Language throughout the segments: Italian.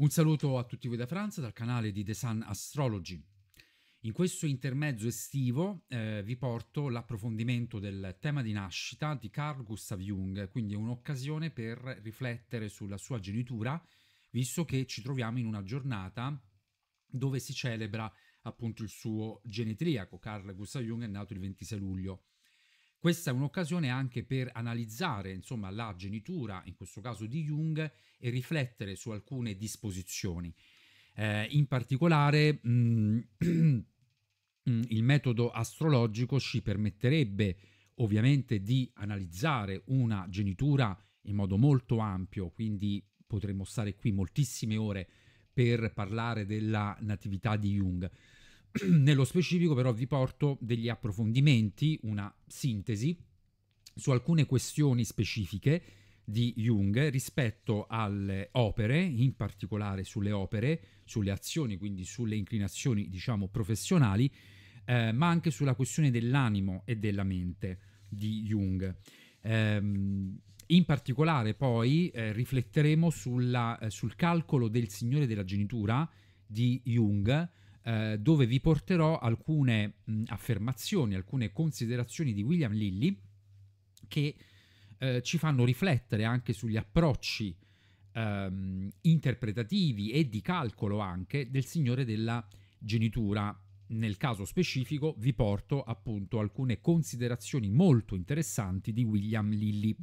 Un saluto a tutti voi da Francia, dal canale di The Sun Astrology. In questo intermezzo estivo eh, vi porto l'approfondimento del tema di nascita di Carl Gustav Jung, quindi è un'occasione per riflettere sulla sua genitura, visto che ci troviamo in una giornata dove si celebra appunto il suo genetriaco. Carl Gustav Jung è nato il 26 luglio questa è un'occasione anche per analizzare insomma, la genitura, in questo caso di Jung, e riflettere su alcune disposizioni. Eh, in particolare mm, mm, il metodo astrologico ci permetterebbe ovviamente di analizzare una genitura in modo molto ampio, quindi potremmo stare qui moltissime ore per parlare della natività di Jung. Nello specifico però vi porto degli approfondimenti, una sintesi su alcune questioni specifiche di Jung rispetto alle opere, in particolare sulle opere, sulle azioni, quindi sulle inclinazioni diciamo professionali, eh, ma anche sulla questione dell'animo e della mente di Jung. Ehm, in particolare poi eh, rifletteremo sulla, eh, sul calcolo del Signore della Genitura di Jung, eh, dove vi porterò alcune mh, mm, affermazioni, alcune considerazioni di William Lilly che eh, ci fanno riflettere anche sugli approcci ehm, interpretativi e di calcolo anche del Signore della genitura. Nel caso specifico vi porto appunto alcune considerazioni molto interessanti di William Lilly.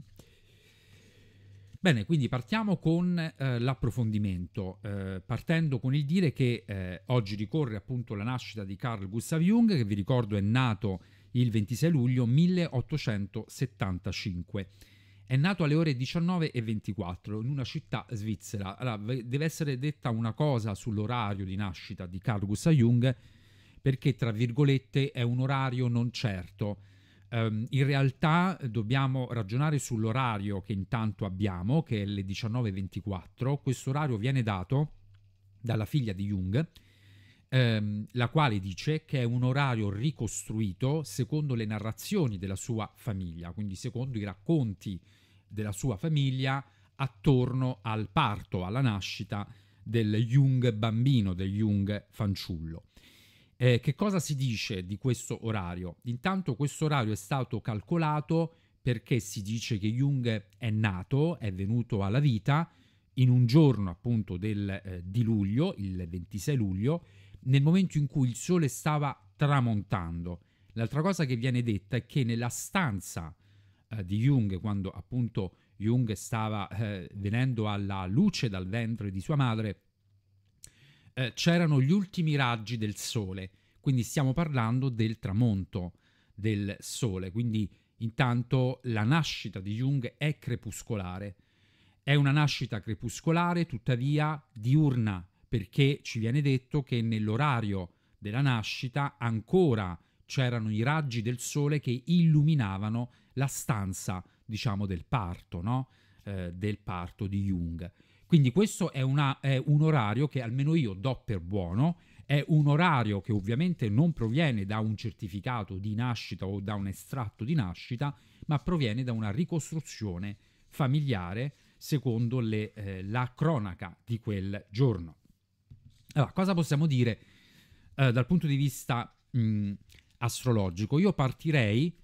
Bene, quindi partiamo con eh, l'approfondimento, eh, partendo con il dire che eh, oggi ricorre appunto la nascita di Carl Gustav Jung, che vi ricordo è nato il 26 luglio 1875. È nato alle ore 19 e 24 in una città svizzera. Allora, deve essere detta una cosa sull'orario di nascita di Carl Gustav Jung, perché tra virgolette è un orario non certo Um, in realtà dobbiamo ragionare sull'orario che intanto abbiamo, che è le 19.24. Questo orario viene dato dalla figlia di Jung, um, la quale dice che è un orario ricostruito secondo le narrazioni della sua famiglia, quindi secondo i racconti della sua famiglia attorno al parto, alla nascita del Jung bambino, del Jung fanciullo. Eh, che cosa si dice di questo orario? Intanto questo orario è stato calcolato perché si dice che Jung è nato, è venuto alla vita in un giorno appunto del, eh, di luglio, il 26 luglio, nel momento in cui il sole stava tramontando. L'altra cosa che viene detta è che nella stanza eh, di Jung, quando appunto Jung stava eh, venendo alla luce dal ventre di sua madre, eh, c'erano gli ultimi raggi del sole, quindi stiamo parlando del tramonto del sole, quindi intanto la nascita di Jung è crepuscolare. È una nascita crepuscolare, tuttavia diurna, perché ci viene detto che nell'orario della nascita ancora c'erano i raggi del sole che illuminavano la stanza, diciamo, del parto, no? Eh, del parto di Jung. Quindi questo è, una, è un orario che almeno io do per buono, è un orario che ovviamente non proviene da un certificato di nascita o da un estratto di nascita, ma proviene da una ricostruzione familiare secondo le, eh, la cronaca di quel giorno. Allora, cosa possiamo dire eh, dal punto di vista mh, astrologico? Io partirei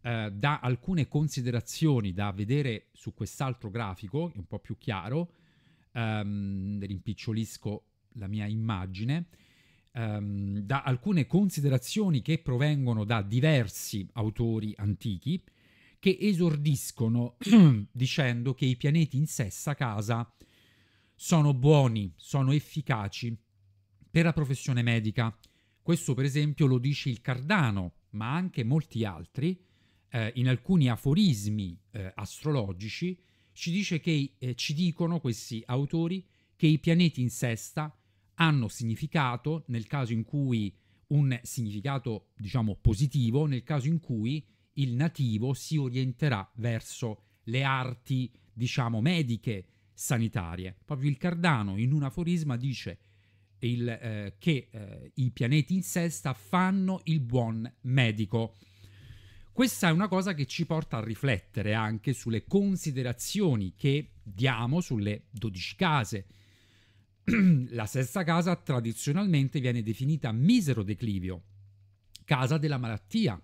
eh, da alcune considerazioni da vedere su quest'altro grafico, un po' più chiaro, um, ehm, rimpicciolisco la mia immagine, um, da alcune considerazioni che provengono da diversi autori antichi che esordiscono dicendo che i pianeti in sessa casa sono buoni, sono efficaci per la professione medica. Questo per esempio lo dice il Cardano, ma anche molti altri, eh, in alcuni aforismi eh, astrologici ci dice che eh, ci dicono questi autori che i pianeti in sesta hanno significato nel caso in cui un significato diciamo positivo nel caso in cui il nativo si orienterà verso le arti diciamo mediche sanitarie. Proprio il Cardano in un aforisma dice il, eh, che eh, i pianeti in sesta fanno il buon medico. Questa è una cosa che ci porta a riflettere anche sulle considerazioni che diamo sulle 12 case. La sesta casa tradizionalmente viene definita misero declivio, casa della malattia.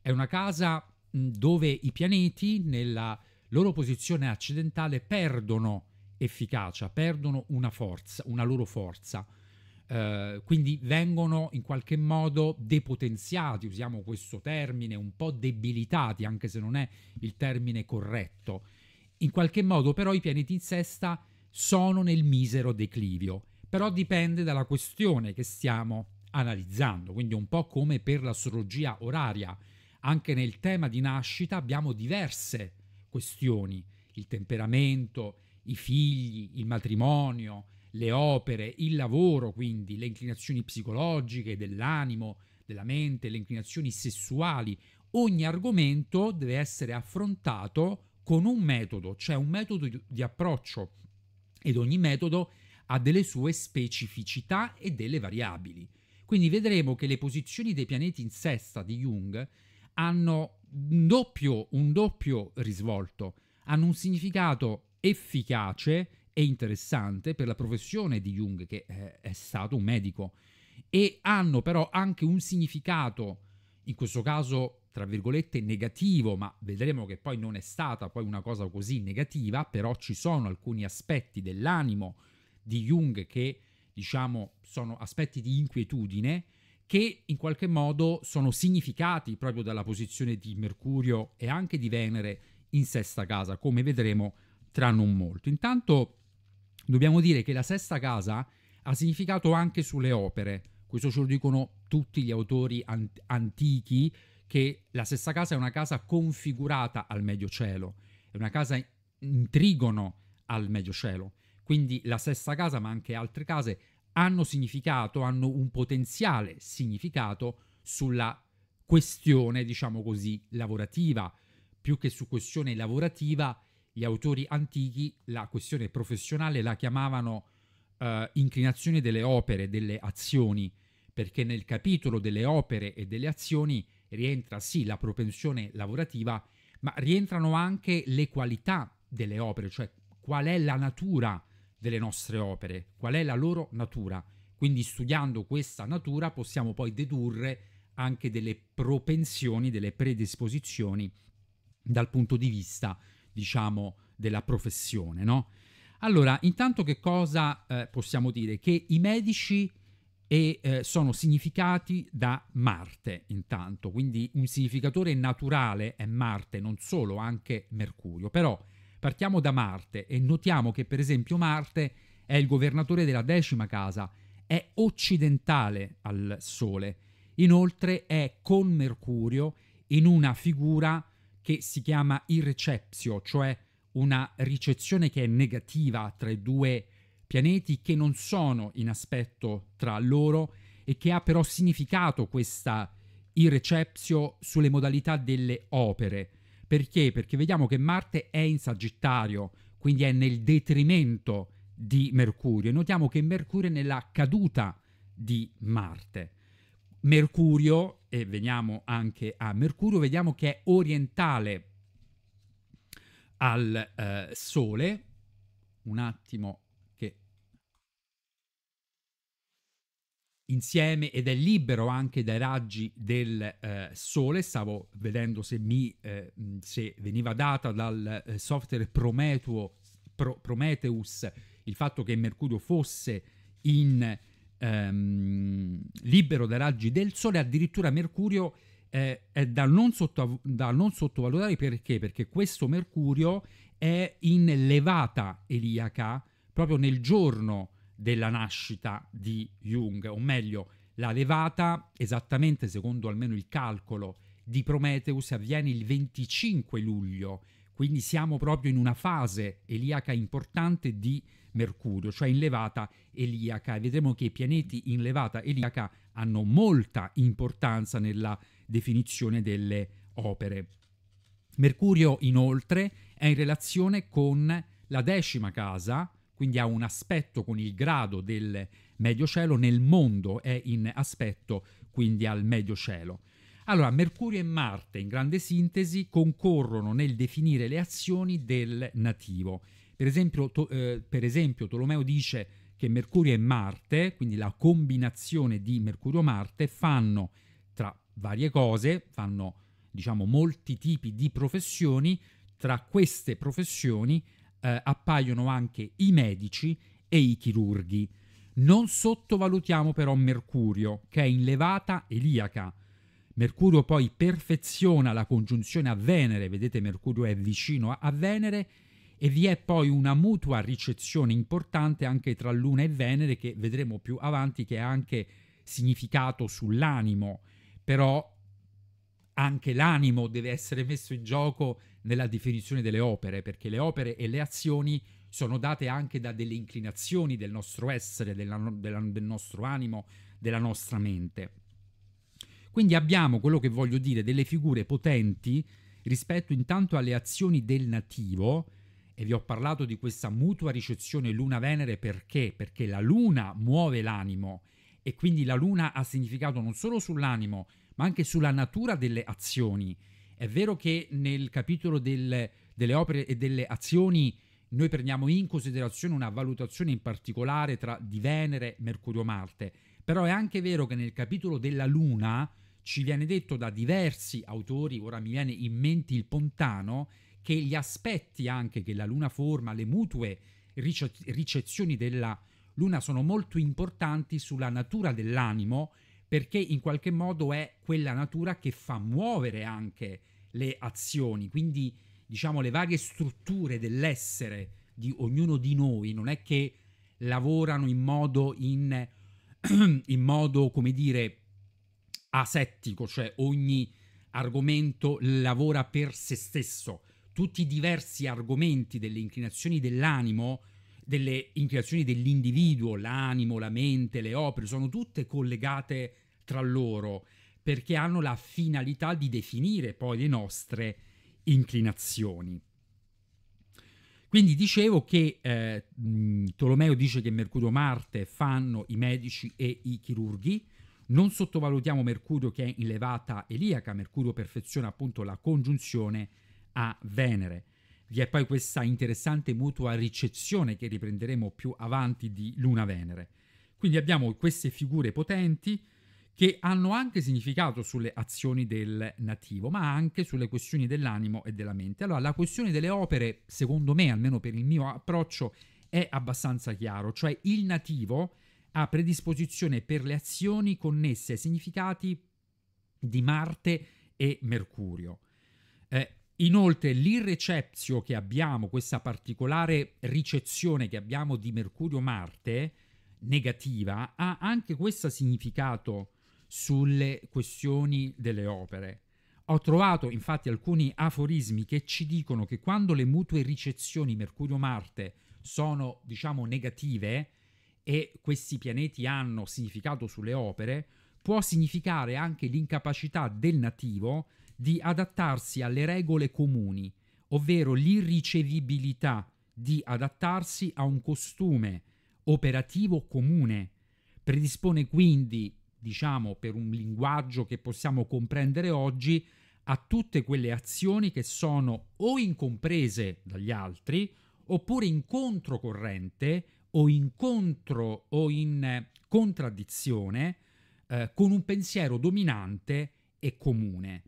È una casa dove i pianeti nella loro posizione accidentale perdono efficacia, perdono una forza, una loro forza. Eh, quindi vengono in qualche modo depotenziati, usiamo questo termine, un po' debilitati, anche se non è il termine corretto. In qualche modo però i pianeti in sesta sono nel misero declivio, però dipende dalla questione che stiamo analizzando, quindi un po' come per l'astrologia oraria, anche nel tema di nascita abbiamo diverse questioni, il temperamento, i figli, il matrimonio, le opere, il lavoro, quindi le inclinazioni psicologiche dell'animo, della mente, le inclinazioni sessuali, ogni argomento deve essere affrontato con un metodo, cioè un metodo di approccio ed ogni metodo ha delle sue specificità e delle variabili. Quindi vedremo che le posizioni dei pianeti in sesta di Jung hanno un doppio, un doppio risvolto, hanno un significato efficace e interessante per la professione di Jung, che è stato un medico, e hanno però anche un significato, in questo caso tra virgolette negativo, ma vedremo che poi non è stata poi una cosa così negativa, però ci sono alcuni aspetti dell'animo di Jung che diciamo sono aspetti di inquietudine che in qualche modo sono significati proprio dalla posizione di Mercurio e anche di Venere in sesta casa, come vedremo tra non molto. Intanto dobbiamo dire che la sesta casa ha significato anche sulle opere. Questo ce lo dicono tutti gli autori ant- antichi che la sesta casa è una casa configurata al medio cielo, è una casa in trigono al medio cielo. Quindi la sesta casa, ma anche altre case, hanno significato, hanno un potenziale significato sulla questione, diciamo così, lavorativa, più che su questione lavorativa gli autori antichi la questione professionale la chiamavano eh, inclinazione delle opere, delle azioni, perché nel capitolo delle opere e delle azioni rientra sì la propensione lavorativa, ma rientrano anche le qualità delle opere, cioè qual è la natura delle nostre opere, qual è la loro natura. Quindi studiando questa natura possiamo poi dedurre anche delle propensioni, delle predisposizioni dal punto di vista diciamo, della professione, no? Allora, intanto che cosa eh, possiamo dire? Che i medici e, eh, sono significati da Marte, intanto, quindi un significatore naturale è Marte, non solo, anche Mercurio. Però partiamo da Marte e notiamo che per esempio Marte è il governatore della decima casa, è occidentale al Sole, inoltre è con Mercurio in una figura che si chiama irrecepzio, cioè una ricezione che è negativa tra i due pianeti che non sono in aspetto tra loro e che ha però significato questa irrecepzio sulle modalità delle opere. Perché? Perché vediamo che Marte è in Sagittario, quindi è nel detrimento di Mercurio e notiamo che Mercurio è nella caduta di Marte. Mercurio, e veniamo anche a Mercurio, vediamo che è orientale al eh, Sole. Un attimo che insieme ed è libero anche dai raggi del eh, Sole. Stavo vedendo se, mi, eh, se veniva data dal eh, software Prometuo, Pro, Prometheus il fatto che Mercurio fosse in ehm, libero dai raggi del Sole, addirittura Mercurio eh, è da non, sotto, da non sottovalutare perché? Perché questo Mercurio è in levata eliaca proprio nel giorno della nascita di Jung, o meglio, la levata, esattamente secondo almeno il calcolo di Prometheus, avviene il 25 luglio, quindi siamo proprio in una fase eliaca importante di Mercurio, cioè in levata eliaca. vedremo che i pianeti in levata eliaca hanno molta importanza nella definizione delle opere. Mercurio inoltre è in relazione con la decima casa, quindi ha un aspetto con il grado del medio cielo nel mondo, è in aspetto quindi al medio cielo. Allora, Mercurio e Marte, in grande sintesi, concorrono nel definire le azioni del nativo. Per esempio, to- eh, per esempio Tolomeo dice che Mercurio e Marte, quindi la combinazione di Mercurio-Marte, fanno tra varie cose, fanno diciamo molti tipi di professioni, tra queste professioni eh, appaiono anche i medici e i chirurghi. Non sottovalutiamo però Mercurio, che è in levata eliaca, Mercurio poi perfeziona la congiunzione a Venere, vedete Mercurio è vicino a Venere, e vi è poi una mutua ricezione importante anche tra Luna e Venere che vedremo più avanti che ha anche significato sull'animo, però anche l'animo deve essere messo in gioco nella definizione delle opere, perché le opere e le azioni sono date anche da delle inclinazioni del nostro essere, della, della, del nostro animo, della nostra mente. Quindi abbiamo quello che voglio dire delle figure potenti rispetto intanto alle azioni del nativo e vi ho parlato di questa mutua ricezione Luna-Venere perché? Perché la Luna muove l'animo e quindi la Luna ha significato non solo sull'animo ma anche sulla natura delle azioni. È vero che nel capitolo del, delle opere e delle azioni noi prendiamo in considerazione una valutazione in particolare tra di Venere, Mercurio, Marte, però è anche vero che nel capitolo della Luna ci viene detto da diversi autori, ora mi viene in mente il Pontano, che gli aspetti anche che la Luna forma, le mutue rice- ricezioni della Luna sono molto importanti sulla natura dell'animo, perché in qualche modo è quella natura che fa muovere anche le azioni, quindi diciamo le varie strutture dell'essere di ognuno di noi, non è che lavorano in modo, in, in modo come dire, asettico, cioè ogni argomento lavora per se stesso. Tutti i diversi argomenti delle inclinazioni dell'animo, delle inclinazioni dell'individuo, l'animo, la mente, le opere, sono tutte collegate tra loro perché hanno la finalità di definire poi le nostre inclinazioni. Quindi dicevo che eh, Tolomeo dice che Mercurio e Marte fanno i medici e i chirurghi, non sottovalutiamo Mercurio che è in levata eliaca, Mercurio perfeziona appunto la congiunzione a Venere. Vi è poi questa interessante mutua ricezione che riprenderemo più avanti di Luna-Venere. Quindi abbiamo queste figure potenti che hanno anche significato sulle azioni del nativo, ma anche sulle questioni dell'animo e della mente. Allora, la questione delle opere, secondo me, almeno per il mio approccio, è abbastanza chiaro, cioè il nativo a predisposizione per le azioni connesse ai significati di Marte e Mercurio. Eh, inoltre l'irrecepzio che abbiamo, questa particolare ricezione che abbiamo di Mercurio-Marte negativa, ha anche questo significato sulle questioni delle opere. Ho trovato infatti alcuni aforismi che ci dicono che quando le mutue ricezioni Mercurio-Marte sono, diciamo, negative, e questi pianeti hanno significato sulle opere, può significare anche l'incapacità del nativo di adattarsi alle regole comuni, ovvero l'irricevibilità di adattarsi a un costume operativo comune. Predispone quindi, diciamo per un linguaggio che possiamo comprendere oggi, a tutte quelle azioni che sono o incomprese dagli altri oppure in controcorrente o in contro o in contraddizione eh, con un pensiero dominante e comune.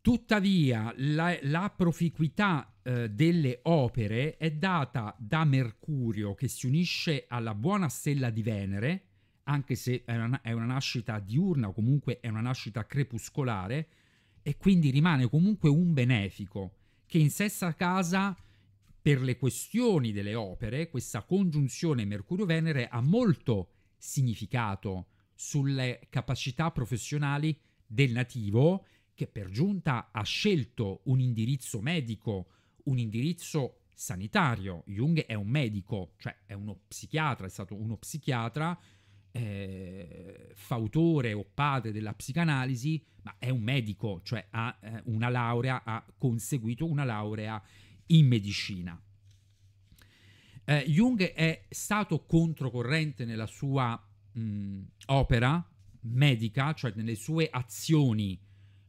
Tuttavia la, la proficuità eh, delle opere è data da Mercurio che si unisce alla buona stella di Venere, anche se è una, è una nascita diurna o comunque è una nascita crepuscolare, e quindi rimane comunque un benefico che in sesta casa per le questioni delle opere, questa congiunzione Mercurio-Venere ha molto significato sulle capacità professionali del nativo che per giunta ha scelto un indirizzo medico, un indirizzo sanitario. Jung è un medico, cioè è uno psichiatra, è stato uno psichiatra, eh, fautore o padre della psicanalisi, ma è un medico, cioè ha eh, una laurea, ha conseguito una laurea in medicina. Eh, Jung è stato controcorrente nella sua mh, mm, opera medica, cioè nelle sue azioni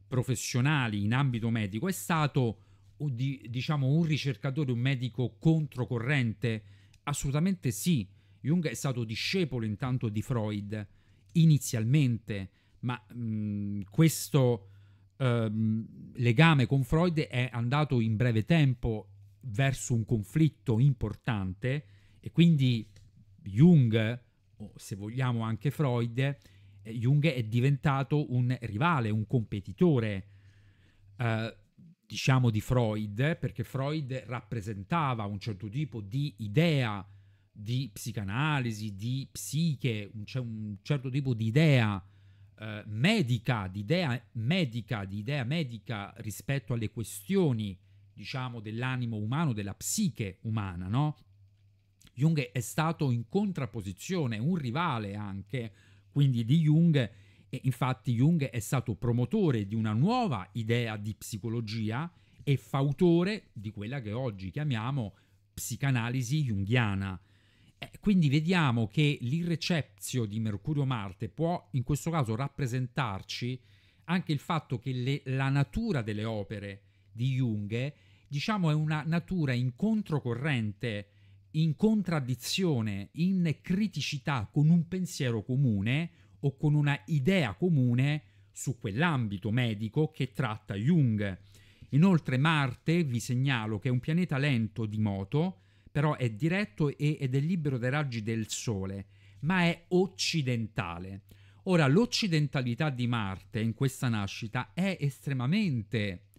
professionali in ambito medico, è stato diciamo un ricercatore, un medico controcorrente? Assolutamente sì. Jung è stato discepolo intanto di Freud inizialmente, ma mh, mm, questo ehm, legame con Freud è andato in breve tempo verso un conflitto importante e quindi Jung, o se vogliamo anche Freud, eh, Jung è diventato un rivale, un competitore, eh, diciamo di Freud, perché Freud rappresentava un certo tipo di idea di psicanalisi, di psiche, un, cioè un certo tipo di idea eh, medica, di idea medica, di idea medica rispetto alle questioni diciamo, dell'animo umano, della psiche umana, no? Jung è stato in contrapposizione, un rivale anche, quindi di Jung, e infatti Jung è stato promotore di una nuova idea di psicologia e fautore di quella che oggi chiamiamo psicanalisi junghiana. Eh, quindi vediamo che l'irrecepzio di Mercurio-Marte può in questo caso rappresentarci anche il fatto che le, la natura delle opere di Jung diciamo è una natura in controcorrente, in contraddizione, in criticità con un pensiero comune o con una idea comune su quell'ambito medico che tratta Jung. Inoltre Marte, vi segnalo che è un pianeta lento di moto, però è diretto ed è libero dai raggi del Sole, ma è occidentale. Ora, l'occidentalità di Marte in questa nascita è estremamente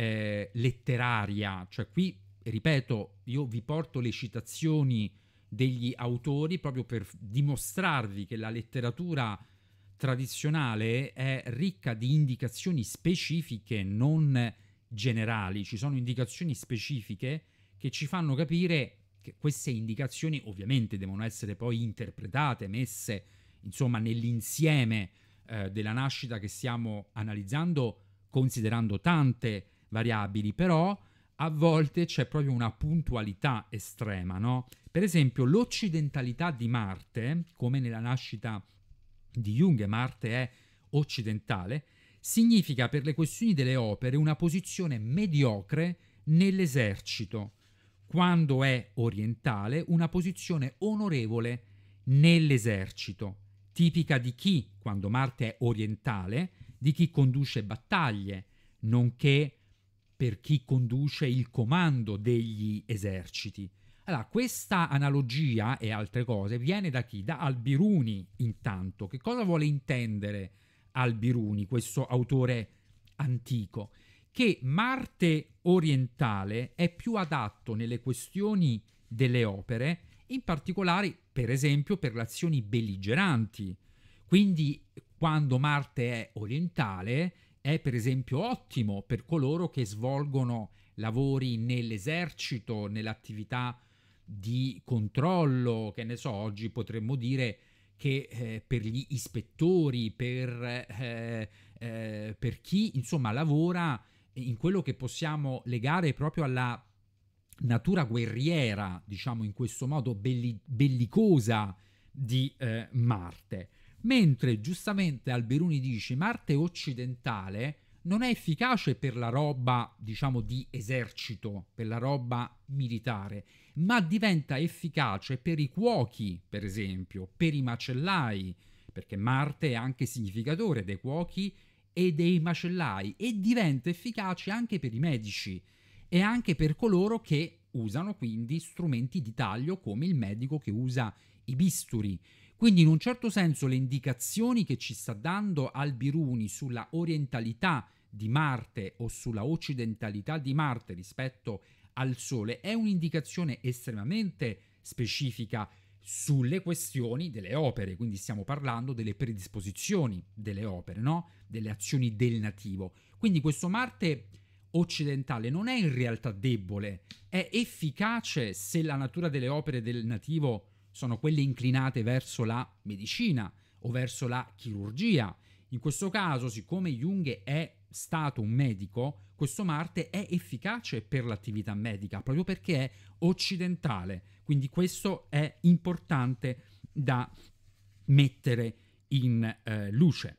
eh, letteraria, cioè qui, ripeto, io vi porto le citazioni degli autori proprio per dimostrarvi che la letteratura tradizionale è ricca di indicazioni specifiche, non generali, ci sono indicazioni specifiche che ci fanno capire che queste indicazioni ovviamente devono essere poi interpretate, messe insomma nell'insieme eh, della nascita che stiamo analizzando, considerando tante variabili, però a volte c'è proprio una puntualità estrema, no? Per esempio, l'occidentalità di Marte, come nella nascita di Jung, Marte è occidentale, significa per le questioni delle opere una posizione mediocre nell'esercito, quando è orientale una posizione onorevole nell'esercito, tipica di chi, quando Marte è orientale, di chi conduce battaglie, nonché per chi conduce il comando degli eserciti. Allora, questa analogia e altre cose viene da chi? Da Albiruni intanto. Che cosa vuole intendere Albiruni, questo autore antico? Che Marte orientale è più adatto nelle questioni delle opere, in particolare, per esempio, per le azioni belligeranti. Quindi, quando Marte è orientale, è per esempio ottimo per coloro che svolgono lavori nell'esercito, nell'attività di controllo, che ne so, oggi potremmo dire che eh, per gli ispettori, per, eh, eh, per chi insomma lavora in quello che possiamo legare proprio alla natura guerriera, diciamo in questo modo belli- bellicosa di eh, Marte. Mentre giustamente Alberuni dice Marte occidentale non è efficace per la roba, diciamo, di esercito, per la roba militare, ma diventa efficace per i cuochi, per esempio, per i macellai, perché Marte è anche significatore dei cuochi e dei macellai e diventa efficace anche per i medici e anche per coloro che usano quindi strumenti di taglio come il medico che usa i bisturi. Quindi in un certo senso le indicazioni che ci sta dando Albiruni sulla orientalità di Marte o sulla occidentalità di Marte rispetto al Sole è un'indicazione estremamente specifica sulle questioni delle opere, quindi stiamo parlando delle predisposizioni delle opere, no? delle azioni del nativo. Quindi questo Marte occidentale non è in realtà debole, è efficace se la natura delle opere del nativo è sono quelle inclinate verso la medicina o verso la chirurgia. In questo caso, siccome Jung è stato un medico, questo Marte è efficace per l'attività medica proprio perché è occidentale. Quindi questo è importante da mettere in eh, luce.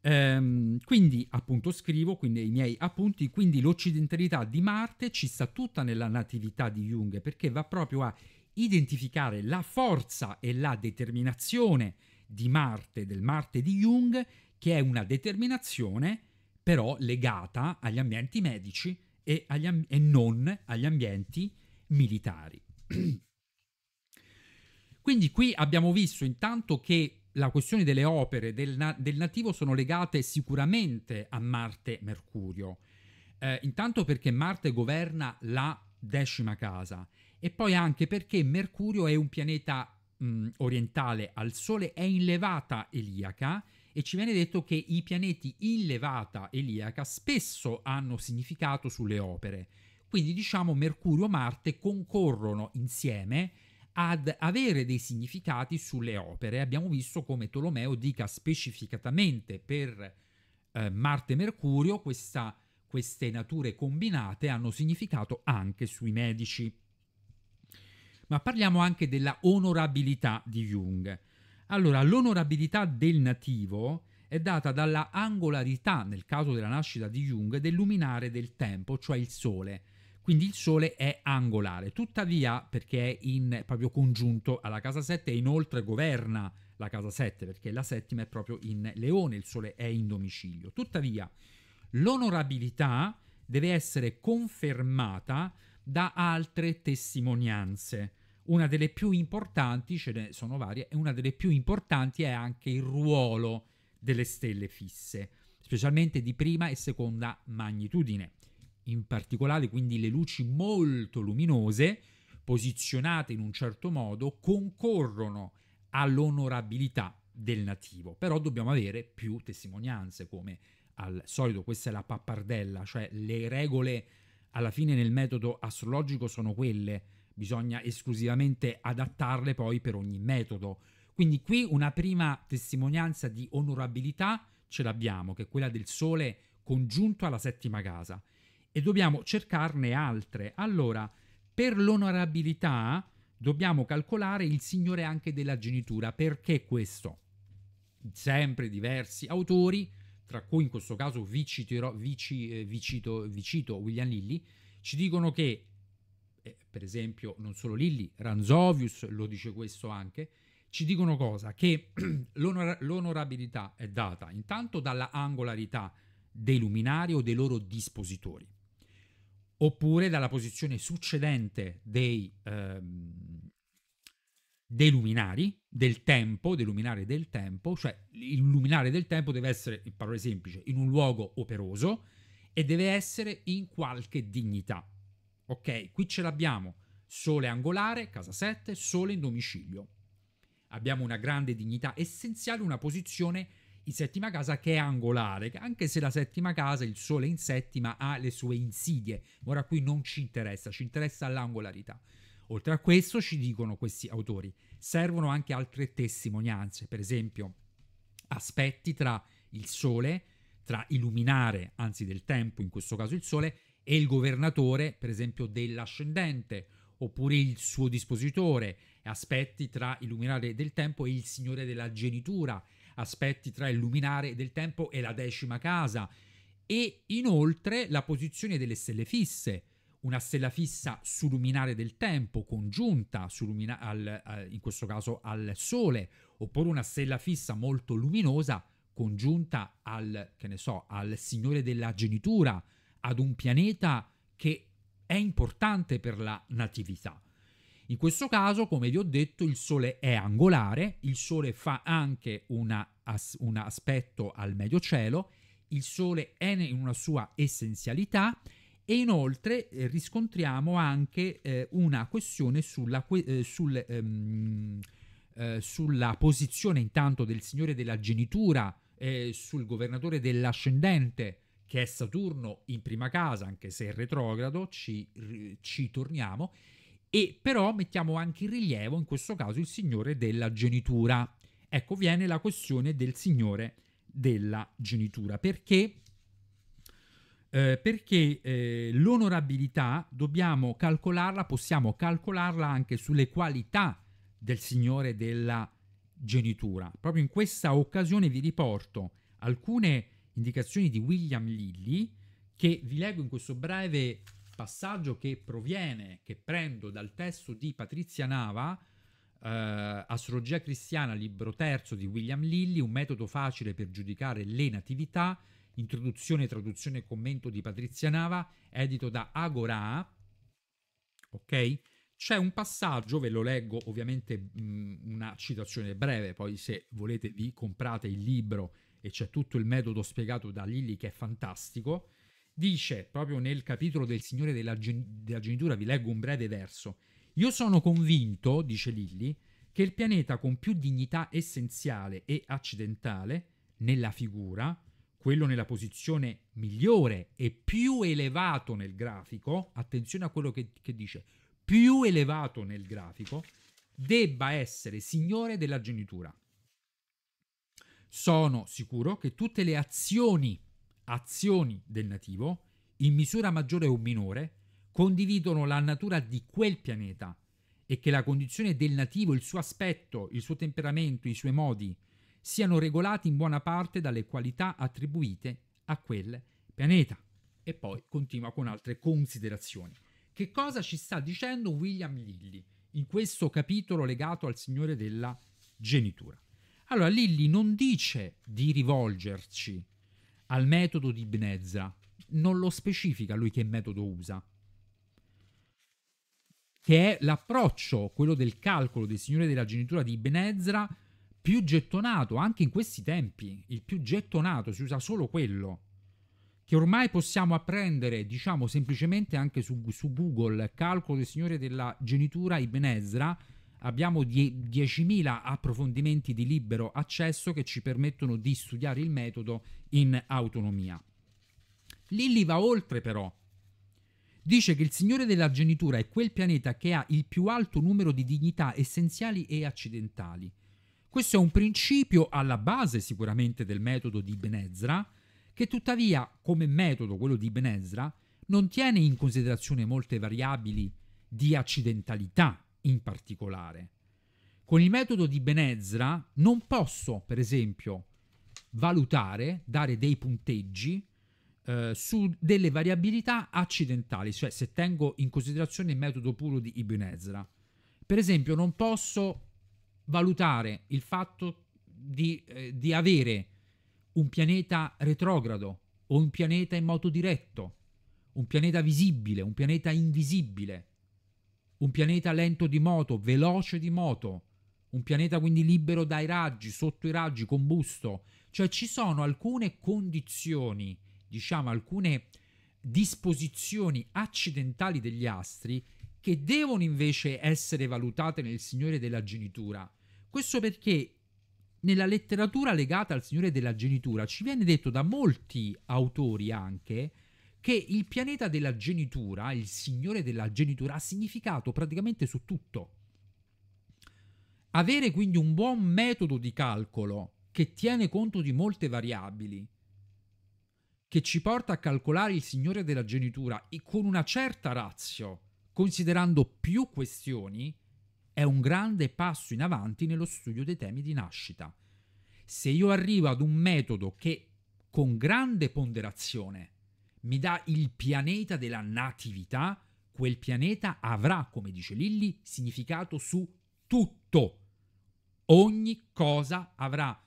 Ehm, quindi appunto scrivo, quindi i miei appunti, quindi l'occidentalità di Marte ci sta tutta nella natività di Jung perché va proprio a identificare la forza e la determinazione di Marte, del Marte di Jung, che è una determinazione però legata agli ambienti medici e, agli, e non agli ambienti militari. Quindi qui abbiamo visto intanto che la questione delle opere del, na- del nativo sono legate sicuramente a Marte Mercurio. Eh, intanto perché Marte governa la decima casa e poi anche perché Mercurio è un pianeta mh, orientale al Sole, è in levata eliaca e ci viene detto che i pianeti in levata eliaca spesso hanno significato sulle opere. Quindi diciamo Mercurio e Marte concorrono insieme ad avere dei significati sulle opere. Abbiamo visto come Tolomeo dica specificatamente per eh, Marte e Mercurio questa queste nature combinate hanno significato anche sui medici. Ma parliamo anche della onorabilità di Jung. Allora, l'onorabilità del nativo è data dalla angolarità, nel caso della nascita di Jung, del luminare del tempo, cioè il Sole. Quindi il Sole è angolare, tuttavia perché è in proprio congiunto alla casa 7 e inoltre governa la casa 7 perché la settima è proprio in Leone, il Sole è in domicilio. Tuttavia, l'onorabilità deve essere confermata da altre testimonianze. Una delle più importanti, ce ne sono varie, e una delle più importanti è anche il ruolo delle stelle fisse, specialmente di prima e seconda magnitudine. In particolare, quindi, le luci molto luminose, posizionate in un certo modo, concorrono all'onorabilità del nativo, però dobbiamo avere più testimonianze come al solito, questa è la pappardella, cioè le regole alla fine nel metodo astrologico sono quelle, bisogna esclusivamente adattarle poi per ogni metodo. Quindi qui una prima testimonianza di onorabilità ce l'abbiamo, che è quella del Sole congiunto alla settima casa, e dobbiamo cercarne altre. Allora, per l'onorabilità dobbiamo calcolare il Signore anche della genitura. Perché questo? Sempre diversi autori tra cui in questo caso vi, citerò, vi, ci, eh, vi, cito, vi cito William Lilly, ci dicono che, eh, per esempio, non solo Lilly, Ranzovius lo dice questo anche, ci dicono cosa? Che l'onor- l'onorabilità è data intanto dalla angolarità dei luminari o dei loro dispositori, oppure dalla posizione succedente dei, ehm, dei luminari, del tempo, dei luminari del tempo, cioè il luminare del tempo deve essere, in parole semplici, in un luogo operoso e deve essere in qualche dignità. Ok, qui ce l'abbiamo, sole angolare, casa 7, sole in domicilio. Abbiamo una grande dignità essenziale, una posizione in settima casa che è angolare, anche se la settima casa, il sole in settima, ha le sue insidie. Ora qui non ci interessa, ci interessa l'angolarità. Oltre a questo, ci dicono questi autori, servono anche altre testimonianze, per esempio aspetti tra il sole, tra illuminare, anzi del tempo, in questo caso il sole, e il governatore, per esempio dell'ascendente, oppure il suo dispositore, aspetti tra illuminare del tempo e il signore della genitura, aspetti tra illuminare del tempo e la decima casa, e inoltre la posizione delle stelle fisse, una stella fissa su luminare del tempo congiunta lumina- al, eh, in questo caso al Sole, oppure una stella fissa molto luminosa congiunta al, so, al Signore della genitura, ad un pianeta che è importante per la natività. In questo caso, come vi ho detto, il Sole è angolare, il Sole fa anche una as- un aspetto al medio cielo, il Sole è in una sua essenzialità e inoltre eh, riscontriamo anche eh, una questione sulla, que- eh, sul, ehm, eh, sulla, posizione intanto del Signore della Genitura, eh, sul governatore dell'ascendente, che è Saturno in prima casa, anche se è retrogrado, ci, r- ci torniamo, e però mettiamo anche in rilievo in questo caso il Signore della Genitura. Ecco, viene la questione del Signore della Genitura, perché eh, perché eh, l'onorabilità dobbiamo calcolarla, possiamo calcolarla anche sulle qualità del Signore della genitura. Proprio in questa occasione vi riporto alcune indicazioni di William Lilly che vi leggo in questo breve passaggio che proviene, che prendo dal testo di Patrizia Nava, eh, Astrologia cristiana, libro terzo di William Lilly, un metodo facile per giudicare le natività, introduzione, traduzione e commento di Patrizia Nava, edito da Agora. Ok? C'è un passaggio, ve lo leggo ovviamente mh, mm, una citazione breve, poi se volete vi comprate il libro e c'è tutto il metodo spiegato da Lilli che è fantastico. Dice proprio nel capitolo del Signore della, Gen- della Genitura, vi leggo un breve verso. Io sono convinto, dice Lilli, che il pianeta con più dignità essenziale e accidentale nella figura quello nella posizione migliore e più elevato nel grafico, attenzione a quello che, che dice, più elevato nel grafico, debba essere signore della genitura. Sono sicuro che tutte le azioni, azioni del nativo, in misura maggiore o minore, condividono la natura di quel pianeta e che la condizione del nativo, il suo aspetto, il suo temperamento, i suoi modi, siano regolati in buona parte dalle qualità attribuite a quel pianeta. E poi continua con altre considerazioni. Che cosa ci sta dicendo William Lilly in questo capitolo legato al Signore della genitura? Allora, Lilly non dice di rivolgerci al metodo di Ibn Ezra, non lo specifica lui che metodo usa, che è l'approccio, quello del calcolo del Signore della genitura di Ibn Ezra, più gettonato anche in questi tempi, il più gettonato, si usa solo quello, che ormai possiamo apprendere, diciamo semplicemente anche su, su Google, calcolo del Signore della Genitura Ibn Ezra, abbiamo 10.000 approfondimenti di libero accesso che ci permettono di studiare il metodo in autonomia. Lilli va oltre però. Dice che il Signore della Genitura è quel pianeta che ha il più alto numero di dignità essenziali e accidentali, questo è un principio alla base sicuramente del metodo di Ibn Ezra, che tuttavia, come metodo quello di Ibn Ezra, non tiene in considerazione molte variabili di accidentalità in particolare. Con il metodo di Ibn Ezra non posso, per esempio, valutare, dare dei punteggi eh, su delle variabilità accidentali, cioè se tengo in considerazione il metodo puro di Ibn Ezra. Per esempio, non posso valutare il fatto di, eh, di avere un pianeta retrogrado o un pianeta in moto diretto, un pianeta visibile, un pianeta invisibile, un pianeta lento di moto, veloce di moto, un pianeta quindi libero dai raggi, sotto i raggi, combusto. Cioè ci sono alcune condizioni, diciamo alcune disposizioni accidentali degli astri che devono invece essere valutate nel Signore della Genitura questo perché nella letteratura legata al Signore della Genitura ci viene detto da molti autori anche che il pianeta della genitura, il Signore della genitura, ha significato praticamente su tutto. Avere quindi un buon metodo di calcolo che tiene conto di molte variabili, che ci porta a calcolare il Signore della genitura e con una certa razio, considerando più questioni, è un grande passo in avanti nello studio dei temi di nascita. Se io arrivo ad un metodo che con grande ponderazione mi dà il pianeta della natività, quel pianeta avrà, come dice Lilli, significato su tutto. Ogni cosa avrà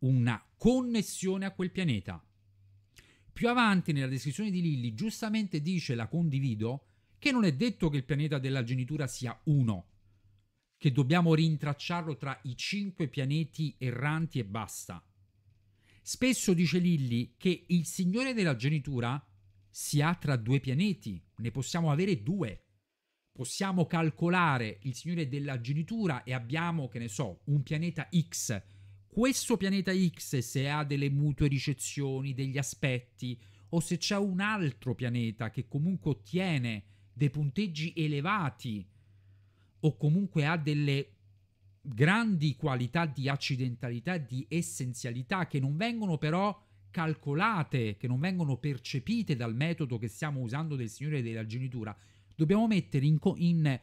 una connessione a quel pianeta. Più avanti nella descrizione di Lilli giustamente dice, la condivido, che non è detto che il pianeta della genitura sia uno, che dobbiamo rintracciarlo tra i cinque pianeti erranti e basta. Spesso dice Lilli che il Signore della genitura si ha tra due pianeti, ne possiamo avere due. Possiamo calcolare il Signore della genitura e abbiamo, che ne so, un pianeta X. Questo pianeta X, se ha delle mutue ricezioni, degli aspetti, o se c'è un altro pianeta che comunque ottiene dei punteggi elevati o comunque ha delle grandi qualità di accidentalità, e di essenzialità che non vengono però calcolate, che non vengono percepite dal metodo che stiamo usando del Signore della Genitura, dobbiamo mettere in, co- in, eh,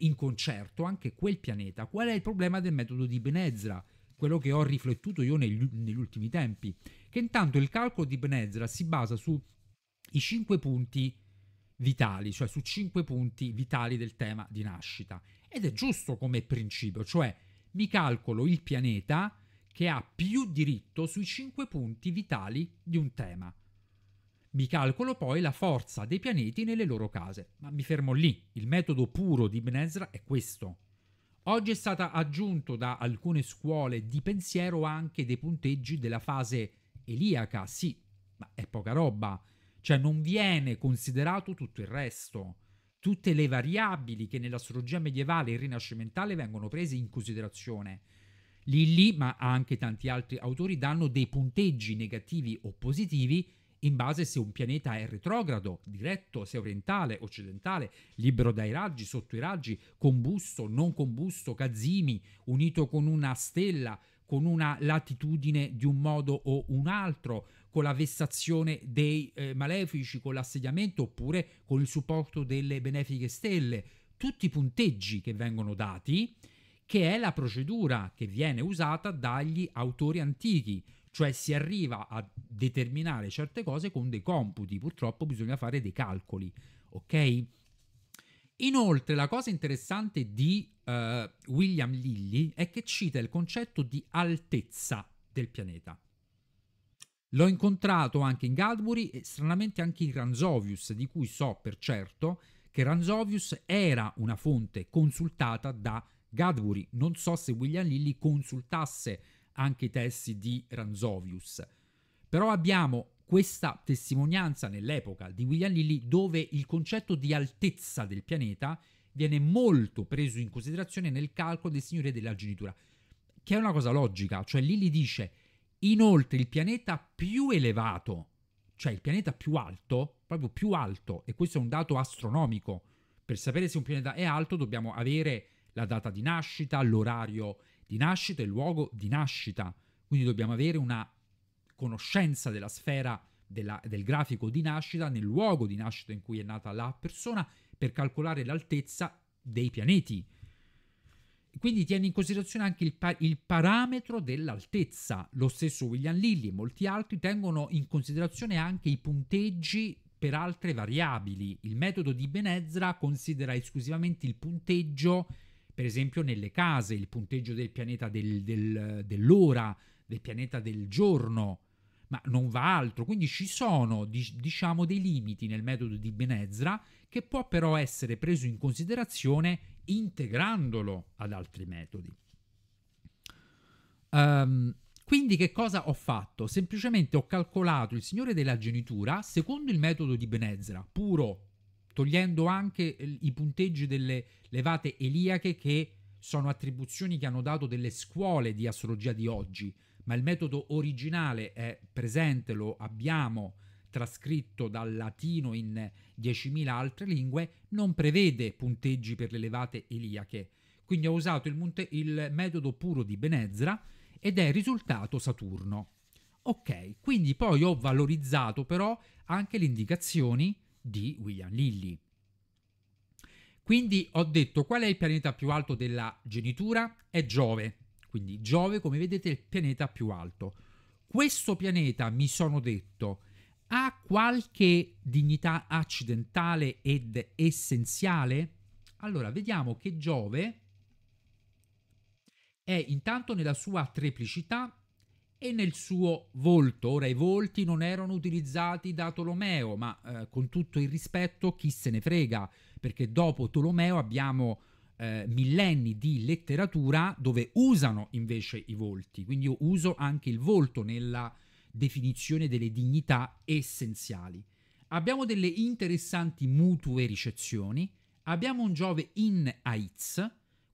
in concerto anche quel pianeta. Qual è il problema del metodo di Benezra? Quello che ho riflettuto io negli, negli ultimi tempi, che intanto il calcolo di Benezra si basa sui cinque punti vitali, cioè su cinque punti vitali del tema di nascita. Ed è giusto come principio, cioè mi calcolo il pianeta che ha più diritto sui cinque punti vitali di un tema. Mi calcolo poi la forza dei pianeti nelle loro case, ma mi fermo lì. Il metodo puro di Ibn Ezra è questo. Oggi è stato aggiunto da alcune scuole di pensiero anche dei punteggi della fase eliaca, sì, ma è poca roba, cioè non viene considerato tutto il resto tutte le variabili che nell'astrologia medievale e rinascimentale vengono prese in considerazione. Lilly, ma anche tanti altri autori, danno dei punteggi negativi o positivi in base se un pianeta è retrogrado, diretto, se orientale, occidentale, libero dai raggi, sotto i raggi, combusto, non combusto, casimi, unito con una stella, con una latitudine di un modo o un altro, con la vessazione dei eh, malefici, con l'assediamento oppure con il supporto delle benefiche stelle. Tutti i punteggi che vengono dati, che è la procedura che viene usata dagli autori antichi, cioè si arriva a determinare certe cose con dei computi, purtroppo bisogna fare dei calcoli, ok? Inoltre la cosa interessante di uh, William Lilly è che cita il concetto di altezza del pianeta. L'ho incontrato anche in Galbury e stranamente anche in Ranzovius, di cui so per certo che Ranzovius era una fonte consultata da Gadbury. Non so se William Lilly consultasse anche i testi di Ranzovius. Però abbiamo questa testimonianza nell'epoca di William Lilly dove il concetto di altezza del pianeta viene molto preso in considerazione nel calcolo del Signore della Genitura, che è una cosa logica, cioè Lilly dice Inoltre il pianeta più elevato, cioè il pianeta più alto, proprio più alto, e questo è un dato astronomico, per sapere se un pianeta è alto dobbiamo avere la data di nascita, l'orario di nascita e il luogo di nascita, quindi dobbiamo avere una conoscenza della sfera della, del grafico di nascita nel luogo di nascita in cui è nata la persona per calcolare l'altezza dei pianeti quindi tiene in considerazione anche il, pa- il, parametro dell'altezza. Lo stesso William Lilly e molti altri tengono in considerazione anche i punteggi per altre variabili. Il metodo di Benezra considera esclusivamente il punteggio, per esempio, nelle case, il punteggio del pianeta del, del, dell'ora, del pianeta del giorno, ma non va altro. Quindi ci sono, diciamo, dei limiti nel metodo di Benezra che può però essere preso in considerazione integrandolo ad altri metodi. Um, quindi che cosa ho fatto? Semplicemente ho calcolato il Signore della genitura secondo il metodo di Ben puro, togliendo anche i punteggi delle levate eliache che sono attribuzioni che hanno dato delle scuole di astrologia di oggi, ma il metodo originale è presente, lo abbiamo trascritto dal latino in 10.000 altre lingue, non prevede punteggi per le levate eliache. Quindi ha usato il, il metodo puro di Benezra ed è risultato Saturno. Ok, quindi poi ho valorizzato però anche le indicazioni di William Lilly. Quindi ho detto qual è il pianeta più alto della genitura? È Giove. Quindi Giove, come vedete, è il pianeta più alto. Questo pianeta, mi sono detto, ha qualche dignità accidentale ed essenziale? Allora, vediamo che Giove è intanto nella sua treplicità e nel suo volto. Ora, i volti non erano utilizzati da Tolomeo, ma eh, con tutto il rispetto, chi se ne frega, perché dopo Tolomeo abbiamo eh, millenni di letteratura dove usano invece i volti, quindi io uso anche il volto nella definizione delle dignità essenziali. Abbiamo delle interessanti mutue ricezioni, abbiamo un Giove in Aiz,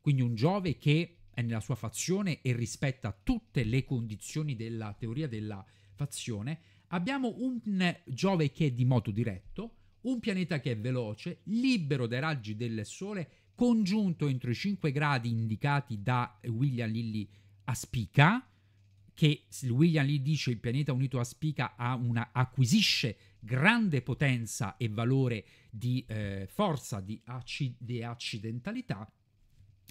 quindi un Giove che è nella sua fazione e rispetta tutte le condizioni della teoria della fazione, abbiamo un Giove che è di moto diretto, un pianeta che è veloce, libero dai raggi del Sole, congiunto entro i 5 gradi indicati da William Lilly a Spica, che William Lee dice il pianeta unito a Spica una, acquisisce grande potenza e valore di eh, forza, di, acci, di, accidentalità,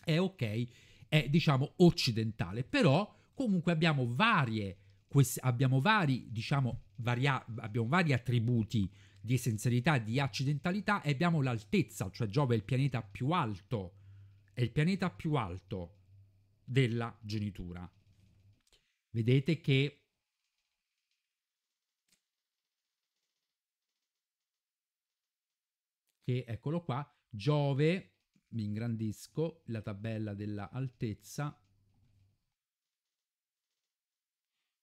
è ok, è diciamo occidentale, però comunque abbiamo varie, quest- abbiamo vari, diciamo, varia- abbiamo vari attributi di essenzialità, di accidentalità e abbiamo l'altezza, cioè Giove è il pianeta più alto, è il pianeta più alto della genitura Vedete che che eccolo qua, Giove, mi ingrandisco la tabella della altezza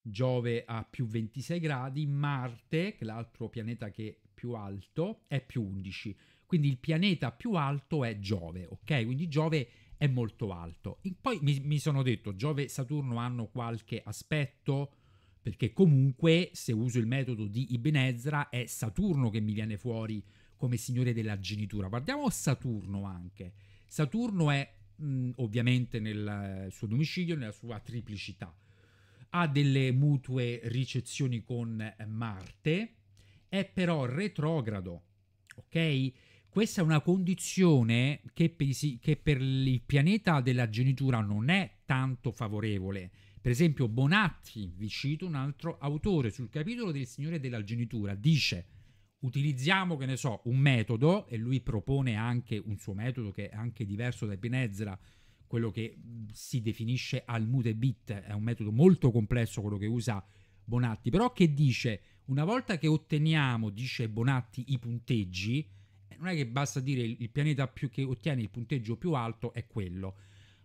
Giove a più 26 gradi, Marte, che è l'altro pianeta che è più alto, è più 11. Quindi il pianeta più alto è Giove, ok? Quindi Giove è molto alto. E poi mi, mi sono detto, Giove e Saturno hanno qualche aspetto, perché comunque se uso il metodo di Ibn è Saturno che mi viene fuori come signore della genitura. Guardiamo Saturno anche. Saturno è mh, ovviamente nel suo domicilio, nella sua triplicità. Ha delle mutue ricezioni con Marte, è però retrogrado, ok? Questa è una condizione che per, che per il pianeta della genitura non è tanto favorevole. Per esempio, Bonatti, vi cito un altro autore, sul capitolo del Signore della genitura, dice: Utilizziamo, che ne so, un metodo, e lui propone anche un suo metodo che è anche diverso da Pinezzera, quello che si definisce al mute bit, è un metodo molto complesso quello che usa Bonatti, però che dice: Una volta che otteniamo, dice Bonatti, i punteggi, non è che basta dire il pianeta che ottiene il punteggio più alto è quello.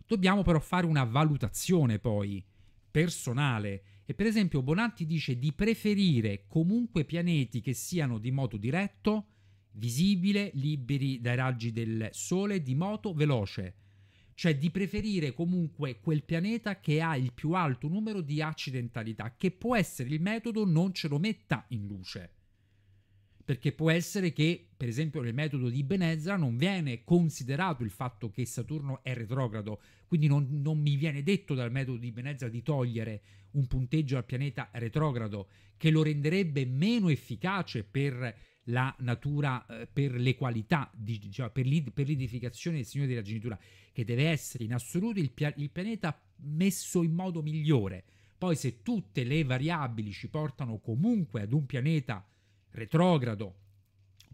Dobbiamo però fare una valutazione poi personale. E per esempio Bonatti dice di preferire comunque pianeti che siano di moto diretto, visibile, liberi dai raggi del sole, di moto veloce. Cioè di preferire comunque quel pianeta che ha il più alto numero di accidentalità, che può essere il metodo non ce lo metta in luce perché può essere che, per esempio, nel metodo di Ibn non viene considerato il fatto che Saturno è retrogrado, quindi non, non mi viene detto dal metodo di Ibn di togliere un punteggio al pianeta retrogrado, che lo renderebbe meno efficace per la natura, eh, per le qualità, diciamo, per, l'identificazione del Signore della Genitura, che deve essere in assoluto il, pia- il pianeta messo in modo migliore. Poi se tutte le variabili ci portano comunque ad un pianeta retrogrado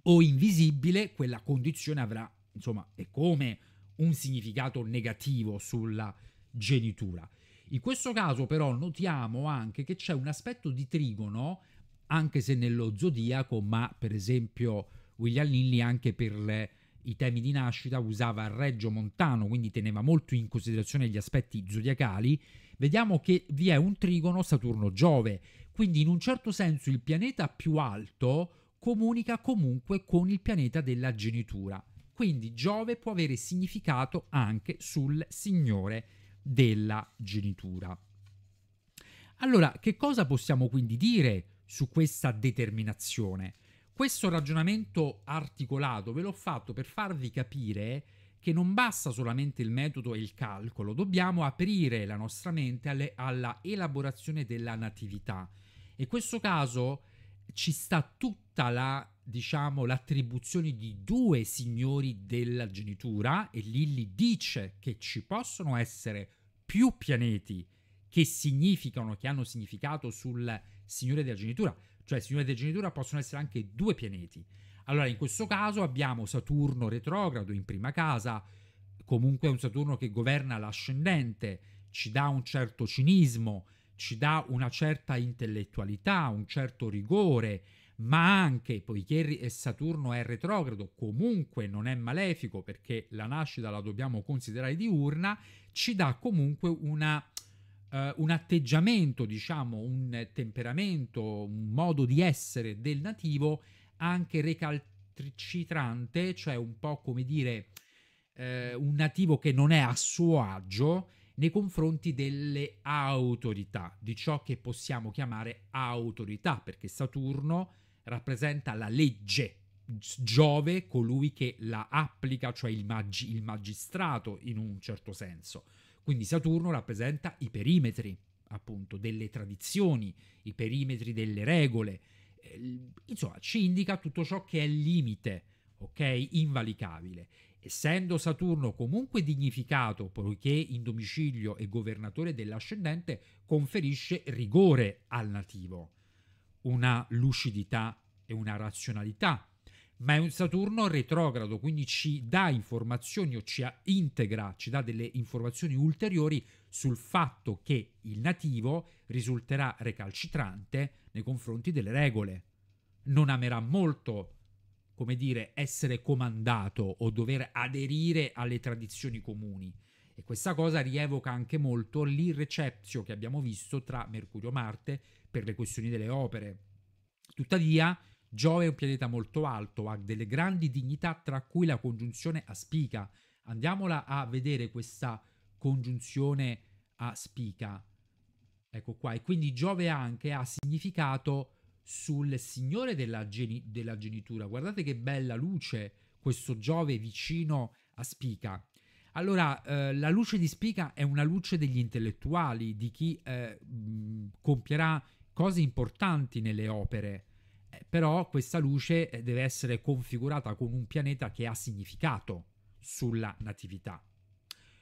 o invisibile, quella condizione avrà, insomma, è come un significato negativo sulla genitura. In questo caso però notiamo anche che c'è un aspetto di trigono, anche se nello zodiaco, ma per esempio William Lilly anche per le i temi di nascita, usava Reggio Montano, quindi teneva molto in considerazione gli aspetti zodiacali, vediamo che vi è un trigono Saturno-Giove, quindi in un certo senso il pianeta più alto comunica comunque con il pianeta della genitura, quindi Giove può avere significato anche sul Signore della genitura. Allora, che cosa possiamo quindi dire su questa determinazione? Questo ragionamento articolato ve l'ho fatto per farvi capire che non basta solamente il metodo e il calcolo, dobbiamo aprire la nostra mente alle, alla elaborazione della natività. E in questo caso ci sta tutta la, diciamo, l'attribuzione di due signori della genitura e Lilly dice che ci possono essere più pianeti che significano, che hanno significato sul Signore della genitura cioè signore genitura possono essere anche due pianeti. Allora in questo caso abbiamo Saturno retrogrado in prima casa, comunque è un Saturno che governa l'ascendente, ci dà un certo cinismo, ci dà una certa intellettualità, un certo rigore, ma anche poiché Saturno è retrogrado, comunque non è malefico perché la nascita la dobbiamo considerare diurna, ci dà comunque una eh, un atteggiamento, diciamo, un temperamento, un modo di essere del nativo anche recalcitrante, cioè un po' come dire eh, un nativo che non è a suo agio nei confronti delle autorità, di ciò che possiamo chiamare autorità, perché Saturno rappresenta la legge, Giove colui che la applica, cioè il, mag- il magistrato in un certo senso. Quindi Saturno rappresenta i perimetri, appunto, delle tradizioni, i perimetri delle regole, ehm, insomma, ci indica tutto ciò che è limite, ok? Invalicabile. Essendo Saturno comunque dignificato, poiché in domicilio e governatore dell'ascendente, conferisce rigore al nativo, una lucidità e una razionalità ma è un Saturno retrogrado, quindi ci dà informazioni o ci integra, ci dà delle informazioni ulteriori sul fatto che il nativo risulterà recalcitrante nei confronti delle regole. Non amerà molto, come dire, essere comandato o dover aderire alle tradizioni comuni. E questa cosa rievoca anche molto l'irrecepzio che abbiamo visto tra Mercurio e Marte per le questioni delle opere. Tuttavia, Giove è un pianeta molto alto, ha delle grandi dignità tra cui la congiunzione a spica. Andiamola a vedere questa congiunzione a spica. Ecco qua, e quindi Giove anche ha significato sul signore della, geni della genitura. Guardate che bella luce questo Giove vicino a spica. Allora, eh, la luce di Spica è una luce degli intellettuali, di chi eh, mh, compierà cose importanti nelle opere. Eh, però questa luce eh, deve essere configurata con un pianeta che ha significato sulla natività.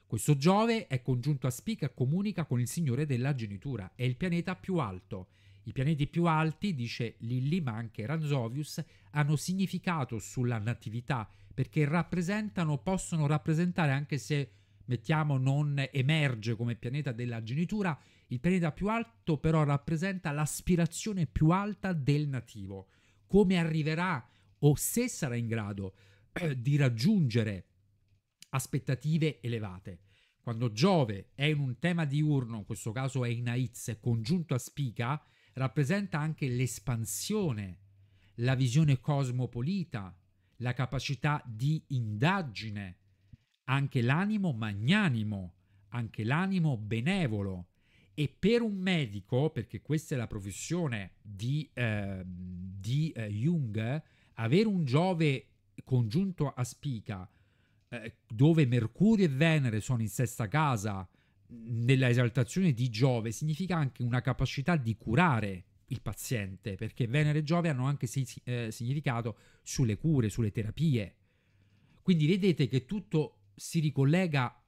Questo Giove è congiunto a Spica e comunica con il Signore della genitura, è il pianeta più alto. I pianeti più alti, dice Lilli, ma anche Ranzovius, hanno significato sulla natività perché rappresentano, possono rappresentare, anche se mettiamo non emerge come pianeta della genitura, il pianeta più alto però rappresenta l'aspirazione più alta del nativo. Come arriverà o se sarà in grado eh, di raggiungere aspettative elevate. Quando Giove è in un tema diurno, in questo caso è in Aiz, congiunto a Spica, rappresenta anche l'espansione, la visione cosmopolita, la capacità di indagine, anche l'animo magnanimo, anche l'animo benevolo, e per un medico, perché questa è la professione di, eh, di eh, Jung, avere un Giove congiunto a Spica, eh, dove Mercurio e Venere sono in sesta casa, nella esaltazione di Giove, significa anche una capacità di curare il paziente, perché Venere e Giove hanno anche eh, significato sulle cure, sulle terapie. Quindi vedete che tutto si ricollega,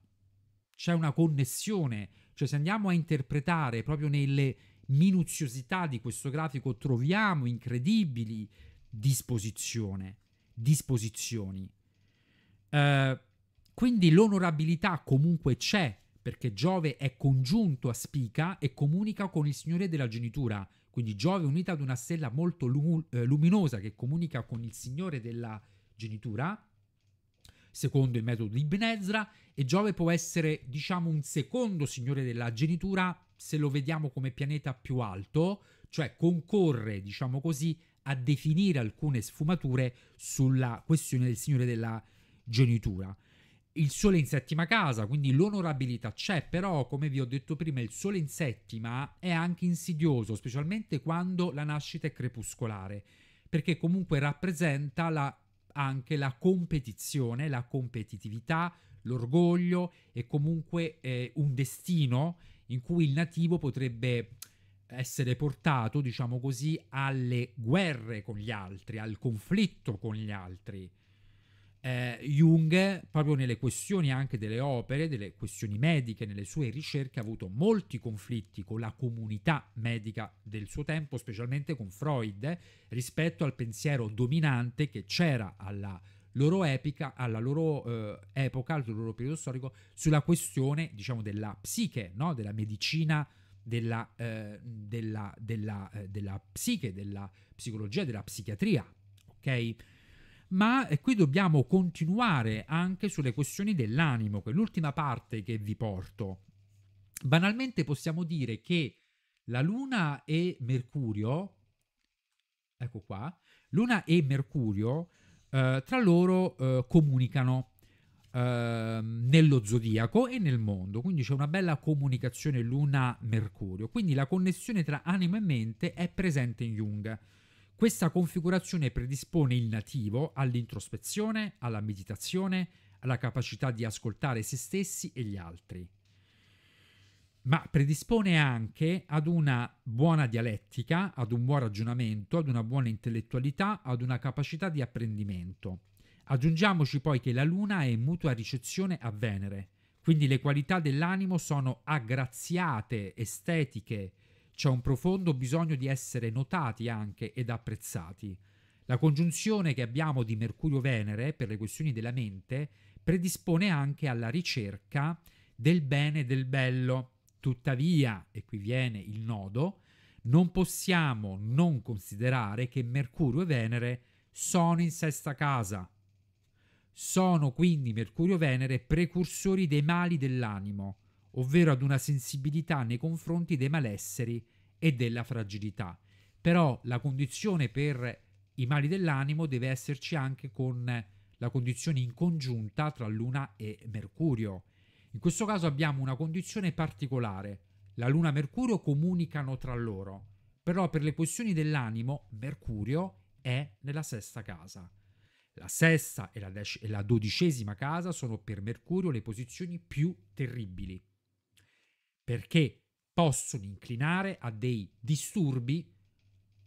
c'è una connessione cioè se andiamo a interpretare proprio nelle minuziosità di questo grafico troviamo incredibili disposizione, disposizioni. Eh, quindi l'onorabilità comunque c'è perché Giove è congiunto a Spica e comunica con il Signore della genitura. Quindi Giove unita ad una stella molto eh, luminosa che comunica con il Signore della genitura secondo il metodo di Ibn Ezra, e Giove può essere, diciamo, un secondo signore della genitura se lo vediamo come pianeta più alto, cioè concorre, diciamo così, a definire alcune sfumature sulla questione del signore della genitura. Il sole in settima casa, quindi l'onorabilità c'è, però come vi ho detto prima il sole in settima è anche insidioso, specialmente quando la nascita è crepuscolare, perché comunque rappresenta la anche la competizione, la competitività, l'orgoglio e comunque eh, un destino in cui il nativo potrebbe essere portato, diciamo così, alle guerre con gli altri, al conflitto con gli altri eh, Jung, proprio nelle questioni anche delle opere, delle questioni mediche, nelle sue ricerche, ha avuto molti conflitti con la comunità medica del suo tempo, specialmente con Freud, rispetto al pensiero dominante che c'era alla loro epica, alla loro eh, epoca, al loro periodo storico, sulla questione, diciamo, della psiche, no? della medicina. Della, eh, della, della, eh, della psiche, della psicologia, della psichiatria, ok? ma eh, qui dobbiamo continuare anche sulle questioni dell'animo, che è l'ultima parte che vi porto. Banalmente possiamo dire che la Luna e Mercurio, ecco qua, Luna e Mercurio eh, tra loro eh, comunicano ehm, nello zodiaco e nel mondo, quindi c'è una bella comunicazione Luna-Mercurio, quindi la connessione tra anima e mente è presente in Jung. Questa configurazione predispone il nativo all'introspezione, alla meditazione, alla capacità di ascoltare se stessi e gli altri, ma predispone anche ad una buona dialettica, ad un buon ragionamento, ad una buona intellettualità, ad una capacità di apprendimento. Aggiungiamoci poi che la Luna è in mutua ricezione a Venere, quindi le qualità dell'animo sono aggraziate, estetiche, c'è un profondo bisogno di essere notati anche ed apprezzati. La congiunzione che abbiamo di Mercurio-Venere per le questioni della mente predispone anche alla ricerca del bene e del bello. Tuttavia, e qui viene il nodo, non possiamo non considerare che Mercurio e Venere sono in sesta casa. Sono quindi Mercurio e Venere precursori dei mali dell'animo, ovvero ad una sensibilità nei confronti dei malesseri e della fragilità. Però la condizione per i mali dell'animo deve esserci anche con la condizione in congiunta tra Luna e Mercurio. In questo caso abbiamo una condizione particolare. La Luna e Mercurio comunicano tra loro, però per le questioni dell'animo Mercurio è nella sesta casa. La sesta e la, dec- e la dodicesima casa sono per Mercurio le posizioni più terribili perché possono inclinare a dei disturbi,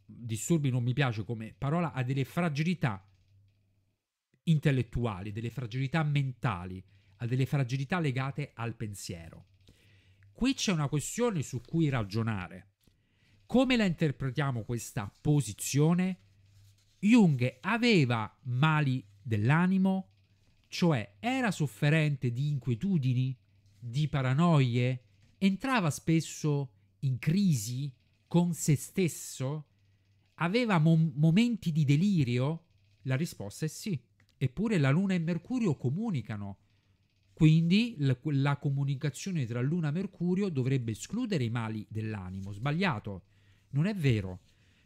disturbi non mi piace come parola, a delle fragilità intellettuali, delle fragilità mentali, a delle fragilità legate al pensiero. Qui c'è una questione su cui ragionare. Come la interpretiamo questa posizione? Jung aveva mali dell'animo, cioè era sofferente di inquietudini, di paranoie, entrava spesso in crisi con se stesso? Aveva mom- momenti di delirio? La risposta è sì. Eppure la Luna e Mercurio comunicano. Quindi la, la comunicazione tra Luna e Mercurio dovrebbe escludere i mali dell'animo. Sbagliato. Non è vero.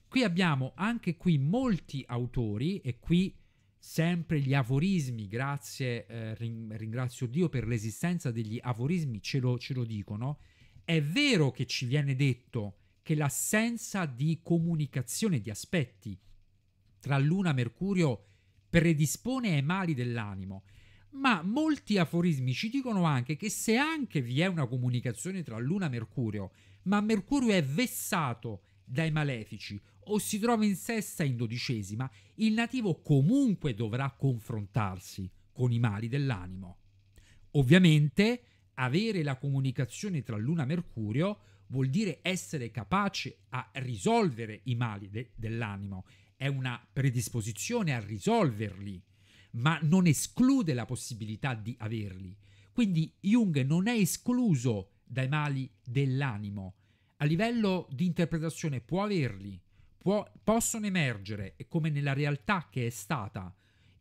Qui abbiamo anche qui molti autori e qui sempre gli aforismi, grazie, eh, ringrazio Dio per l'esistenza degli aforismi, ce lo, ce lo dicono, è vero che ci viene detto che l'assenza di comunicazione di aspetti tra Luna e Mercurio predispone ai mali dell'animo, ma molti aforismi ci dicono anche che se anche vi è una comunicazione tra Luna e Mercurio, ma Mercurio è vessato dai malefici o si trova in sesta in dodicesima, il nativo comunque dovrà confrontarsi con i mali dell'animo. Ovviamente, avere la comunicazione tra Luna e Mercurio vuol dire essere capace a risolvere i mali de- dell'animo, è una predisposizione a risolverli, ma non esclude la possibilità di averli. Quindi Jung non è escluso dai mali dell'animo, a livello di interpretazione può averli, può, possono emergere, come nella realtà che è stata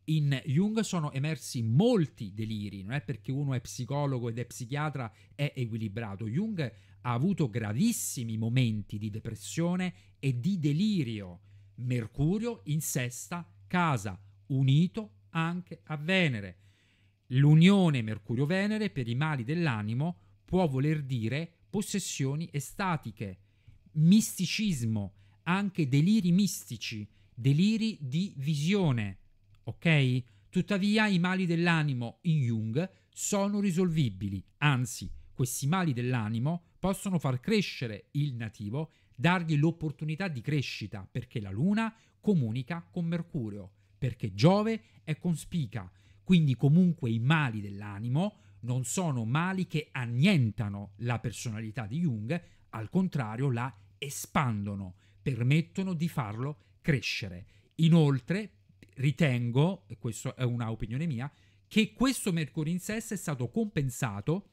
in Jung sono emersi molti deliri, non è perché uno è psicologo ed è psichiatra è equilibrato. Jung ha avuto gravissimi momenti di depressione e di delirio. Mercurio in sesta casa, unito anche a Venere. L'unione Mercurio-Venere per i mali dell'animo può voler dire possessioni estatiche, misticismo, anche deliri mistici, deliri di visione, ok? Tuttavia i mali dell'animo in Jung sono risolvibili, anzi questi mali dell'animo possono far crescere il nativo, dargli l'opportunità di crescita, perché la Luna comunica con Mercurio, perché Giove è conspica, quindi comunque i mali dell'animo non sono mali che annientano la personalità di Jung, al contrario la espandono permettono di farlo crescere. Inoltre, ritengo, e questa è un'opinione mia, che questo Mercurio in sesto è stato compensato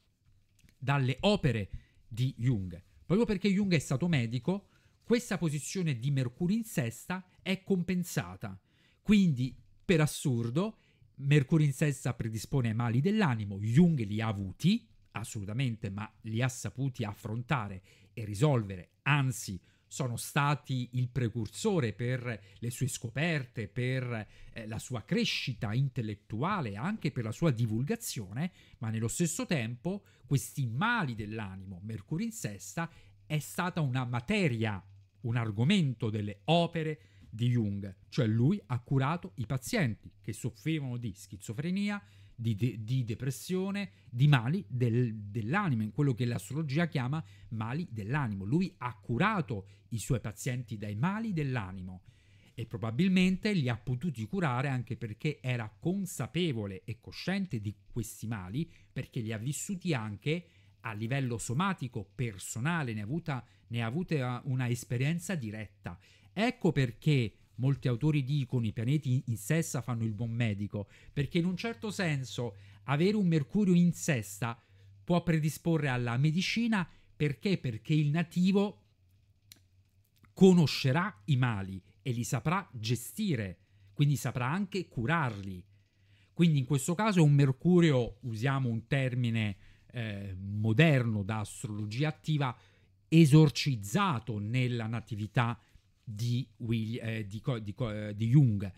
dalle opere di Jung. Proprio perché Jung è stato medico, questa posizione di Mercurio in sesta è compensata. Quindi, per assurdo, Mercurio in sesta predispone ai mali dell'animo, Jung li ha avuti, assolutamente, ma li ha saputi affrontare e risolvere, anzi sono stati il precursore per le sue scoperte, per eh, la sua crescita intellettuale, anche per la sua divulgazione, ma nello stesso tempo questi mali dell'animo, Mercurio in sesta, è stata una materia, un argomento delle opere di Jung, cioè lui ha curato i pazienti che soffrivano di schizofrenia, di, de- di depressione, di mali del, dell'animo, in quello che l'astrologia chiama mali dell'animo. Lui ha curato i suoi pazienti dai mali dell'animo e probabilmente li ha potuti curare anche perché era consapevole e cosciente di questi mali, perché li ha vissuti anche a livello somatico, personale, ne ha avuta, ne ha avuta eh, una esperienza diretta. Ecco perché Molti autori dicono i pianeti in sesta fanno il buon medico, perché in un certo senso avere un Mercurio in sesta può predisporre alla medicina perché? Perché il nativo conoscerà i mali e li saprà gestire, quindi saprà anche curarli. Quindi in questo caso è un Mercurio, usiamo un termine eh, moderno da astrologia attiva, esorcizzato nella natività di, Will, eh, di, di, eh, di Jung,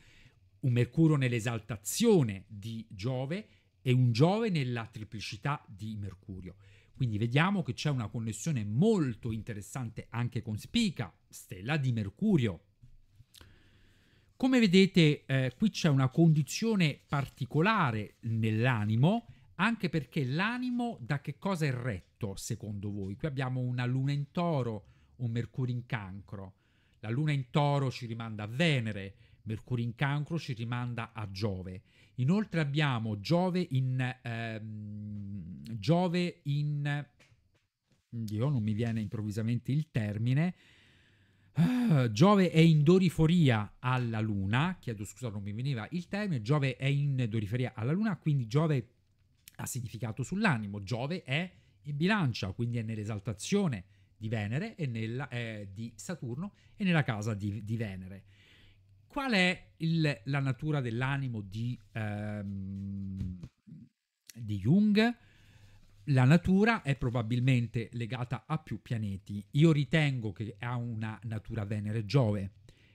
un Mercurio nell'esaltazione di Giove e un Giove nella triplicità di Mercurio. Quindi vediamo che c'è una connessione molto interessante anche con Spica, stella di Mercurio. Come vedete, eh, qui c'è una condizione particolare nell'animo, anche perché l'animo da che cosa è retto secondo voi? Qui abbiamo una luna in toro, un mercurio in cancro, la luna in toro ci rimanda a Venere, Mercurio in cancro ci rimanda a Giove. Inoltre abbiamo Giove in... Ehm, Giove in... Dio, non mi viene improvvisamente il termine. Ah, Giove è in doriforia alla luna, chiedo scusa non mi veniva il termine, Giove è in doriforia alla luna, quindi Giove ha significato sull'animo, Giove è in bilancia, quindi è nell'esaltazione, di Venere e nella, eh, di Saturno e nella casa di, di Venere. Qual è il, la natura dell'animo di, ehm, di Jung? La natura è probabilmente legata a più pianeti. Io ritengo che ha una natura Venere-Giove,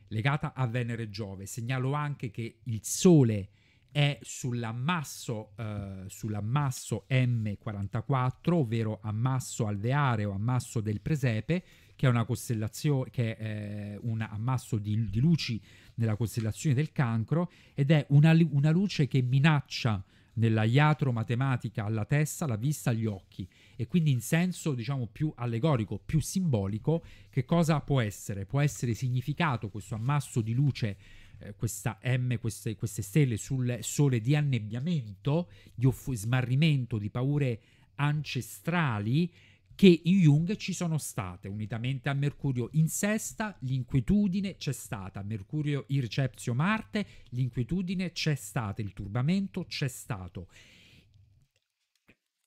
legata a Venere-Giove. Segnalo anche che il Sole è sull'ammasso, eh, sull'ammasso M44, ovvero ammasso alveare o ammasso del presepe, che è una costellazione, che è eh, un ammasso di, di, luci nella costellazione del cancro, ed è una, una luce che minaccia nella iatro matematica alla testa, la vista, agli occhi e quindi in senso diciamo più allegorico, più simbolico, che cosa può essere? Può essere significato questo ammasso di luce eh, questa M, queste, queste, stelle sul sole di annebbiamento, di off- smarrimento, di paure ancestrali che in Jung ci sono state, unitamente a Mercurio in sesta, l'inquietudine c'è stata, Mercurio in ircepzio Marte, l'inquietudine c'è stata, il turbamento c'è stato.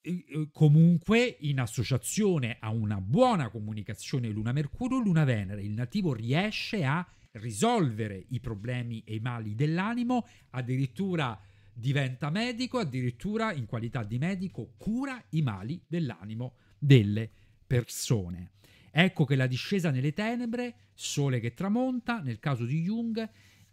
Eh, comunque, in associazione a una buona comunicazione Luna-Mercurio, Luna-Venere, il nativo riesce a risolvere i problemi e i mali dell'animo, addirittura diventa medico, addirittura in qualità di medico cura i mali dell'animo delle persone. Ecco che la discesa nelle tenebre, sole che tramonta, nel caso di Jung,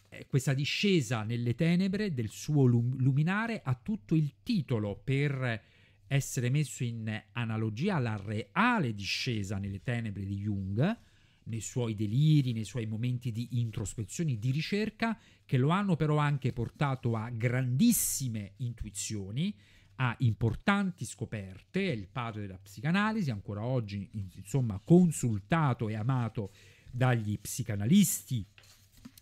eh, questa discesa nelle tenebre del suo luminare ha tutto il titolo per essere messo in analogia alla reale discesa nelle tenebre di Jung, nei suoi deliri, nei suoi momenti di introspezione, di ricerca, che lo hanno però anche portato a grandissime intuizioni, a importanti scoperte, è il padre della psicanalisi, ancora oggi insomma consultato e amato dagli psicanalisti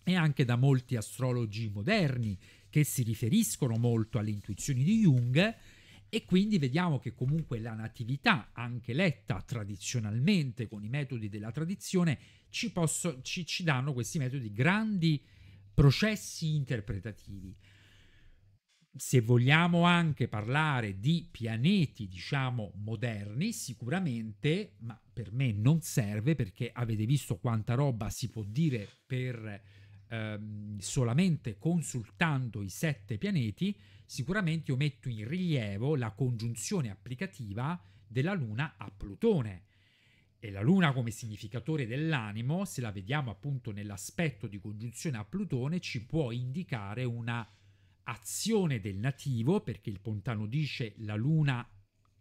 e anche da molti astrologi moderni che si riferiscono molto alle intuizioni di Jung e quindi vediamo che comunque la natività, anche letta tradizionalmente con i metodi della tradizione, ci, posso, ci, ci danno questi metodi grandi processi interpretativi. Se vogliamo anche parlare di pianeti, diciamo, moderni, sicuramente, ma per me non serve perché avete visto quanta roba si può dire per ehm, solamente consultando i sette pianeti, sicuramente io metto in rilievo la congiunzione applicativa della Luna a Plutone. E la Luna come significatore dell'animo, se la vediamo appunto nell'aspetto di congiunzione a Plutone, ci può indicare una azione del nativo, perché il Pontano dice la Luna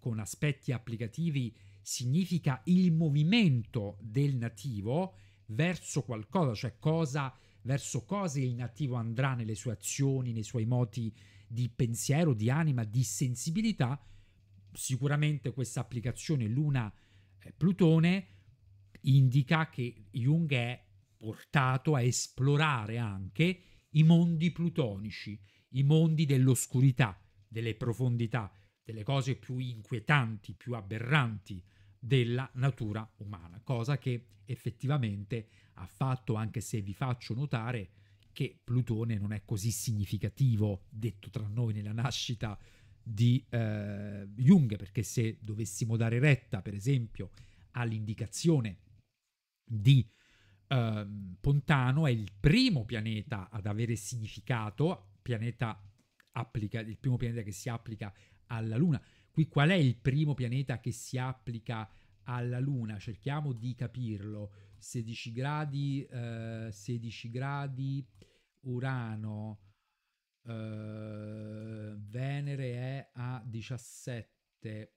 con aspetti applicativi significa il movimento del nativo verso qualcosa, cioè cosa verso cose il nativo andrà nelle sue azioni, nei suoi moti di pensiero, di anima, di sensibilità, sicuramente questa applicazione Luna-Plutone eh, indica che Jung è portato a esplorare anche i mondi plutonici, i mondi dell'oscurità, delle profondità, delle cose più inquietanti, più aberranti della natura umana, cosa che effettivamente fatto, anche se vi faccio notare che Plutone non è così significativo, detto tra noi nella nascita di eh, Jung, perché se dovessimo dare retta, per esempio, all'indicazione di eh, Pontano, è il primo pianeta ad avere significato, pianeta applica, il primo pianeta che si applica alla Luna. Qui qual è il primo pianeta che si applica alla Luna? Cerchiamo di capirlo. 16 gradi, eh, 16 gradi, Urano, eh, Venere è a 17,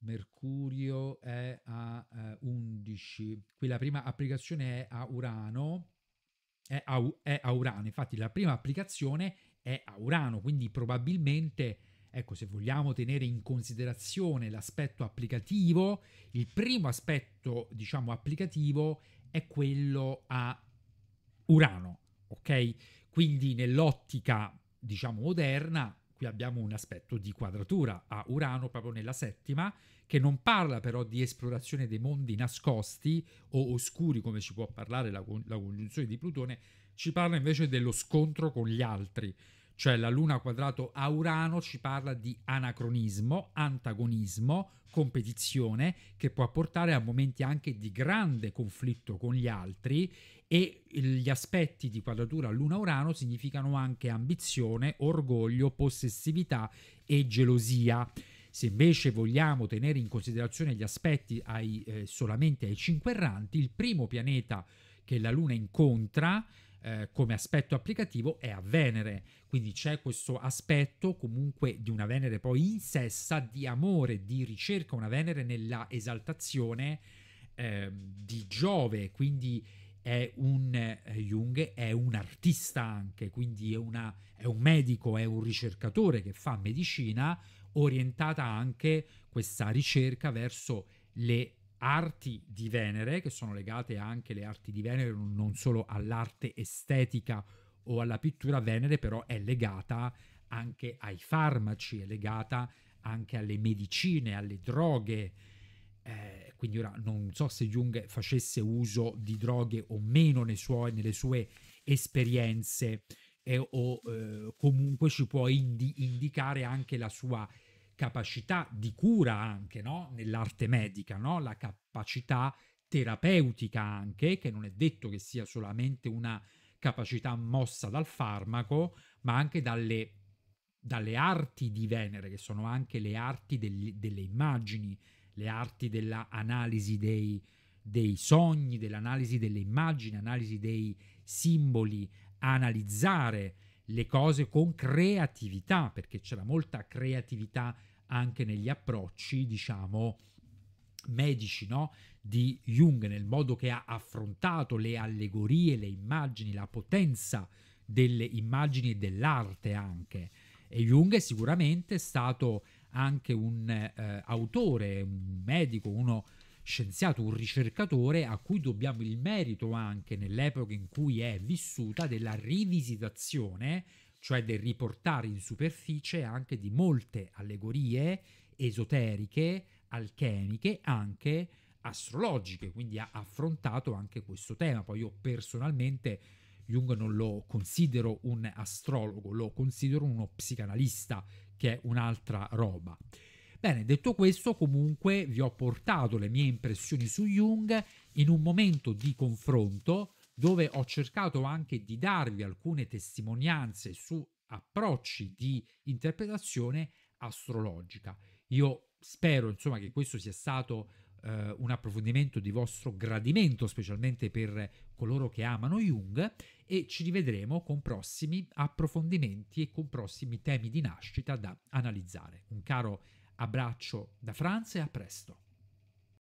Mercurio è a eh, 11. Qui la prima applicazione è a Urano, è a, è a Urano, infatti la prima applicazione è a Urano, quindi probabilmente Ecco, se vogliamo tenere in considerazione l'aspetto applicativo, il primo aspetto, diciamo, applicativo è quello a Urano, ok? Quindi nell'ottica, diciamo, moderna, qui abbiamo un aspetto di quadratura a Urano proprio nella settima, che non parla però di esplorazione dei mondi nascosti o oscuri come ci può parlare la, la congiunzione di Plutone, ci parla invece dello scontro con gli altri, cioè la Luna quadrato a Urano ci parla di anacronismo, antagonismo, competizione che può portare a momenti anche di grande conflitto con gli altri e gli aspetti di quadratura Luna-Urano significano anche ambizione, orgoglio, possessività e gelosia. Se invece vogliamo tenere in considerazione gli aspetti ai, eh, solamente ai cinque erranti, il primo pianeta che la Luna incontra eh, come aspetto applicativo è a Venere, quindi c'è questo aspetto comunque di una Venere poi in sessa, di amore, di ricerca, una Venere nella esaltazione eh, di Giove, quindi è un eh, Jung è un artista anche, quindi è, una, è un medico, è un ricercatore che fa medicina orientata anche questa ricerca verso le arti di Venere, che sono legate anche le arti di Venere, non solo all'arte estetica o alla pittura, Venere però è legata anche ai farmaci, è legata anche alle medicine, alle droghe. Eh, quindi ora non so se Jung facesse uso di droghe o meno suoi, nelle sue esperienze eh, o eh, comunque ci può indi- indicare anche la sua capacità di cura anche no? nell'arte medica, no? la capacità terapeutica anche, che non è detto che sia solamente una capacità mossa dal farmaco, ma anche dalle, dalle arti di Venere, che sono anche le arti del, delle immagini, le arti dell'analisi dei, dei sogni, dell'analisi delle immagini, analisi dei simboli, analizzare le cose con creatività, perché c'era molta creatività anche negli approcci, diciamo, medici no? di Jung, nel modo che ha affrontato le allegorie, le immagini, la potenza delle immagini e dell'arte anche. E Jung è sicuramente stato anche un eh, autore, un medico, uno scienziato, un ricercatore a cui dobbiamo il merito anche nell'epoca in cui è vissuta della rivisitazione, cioè del riportare in superficie anche di molte allegorie esoteriche, alchemiche, anche astrologiche, quindi ha affrontato anche questo tema. Poi io personalmente Jung non lo considero un astrologo, lo considero uno psicanalista, che è un'altra roba. Bene, detto questo, comunque vi ho portato le mie impressioni su Jung in un momento di confronto dove ho cercato anche di darvi alcune testimonianze su approcci di interpretazione astrologica. Io spero, insomma, che questo sia stato eh, un approfondimento di vostro gradimento, specialmente per coloro che amano Jung e ci rivedremo con prossimi approfondimenti e con prossimi temi di nascita da analizzare. Un caro Abbraccio da Franz e a presto!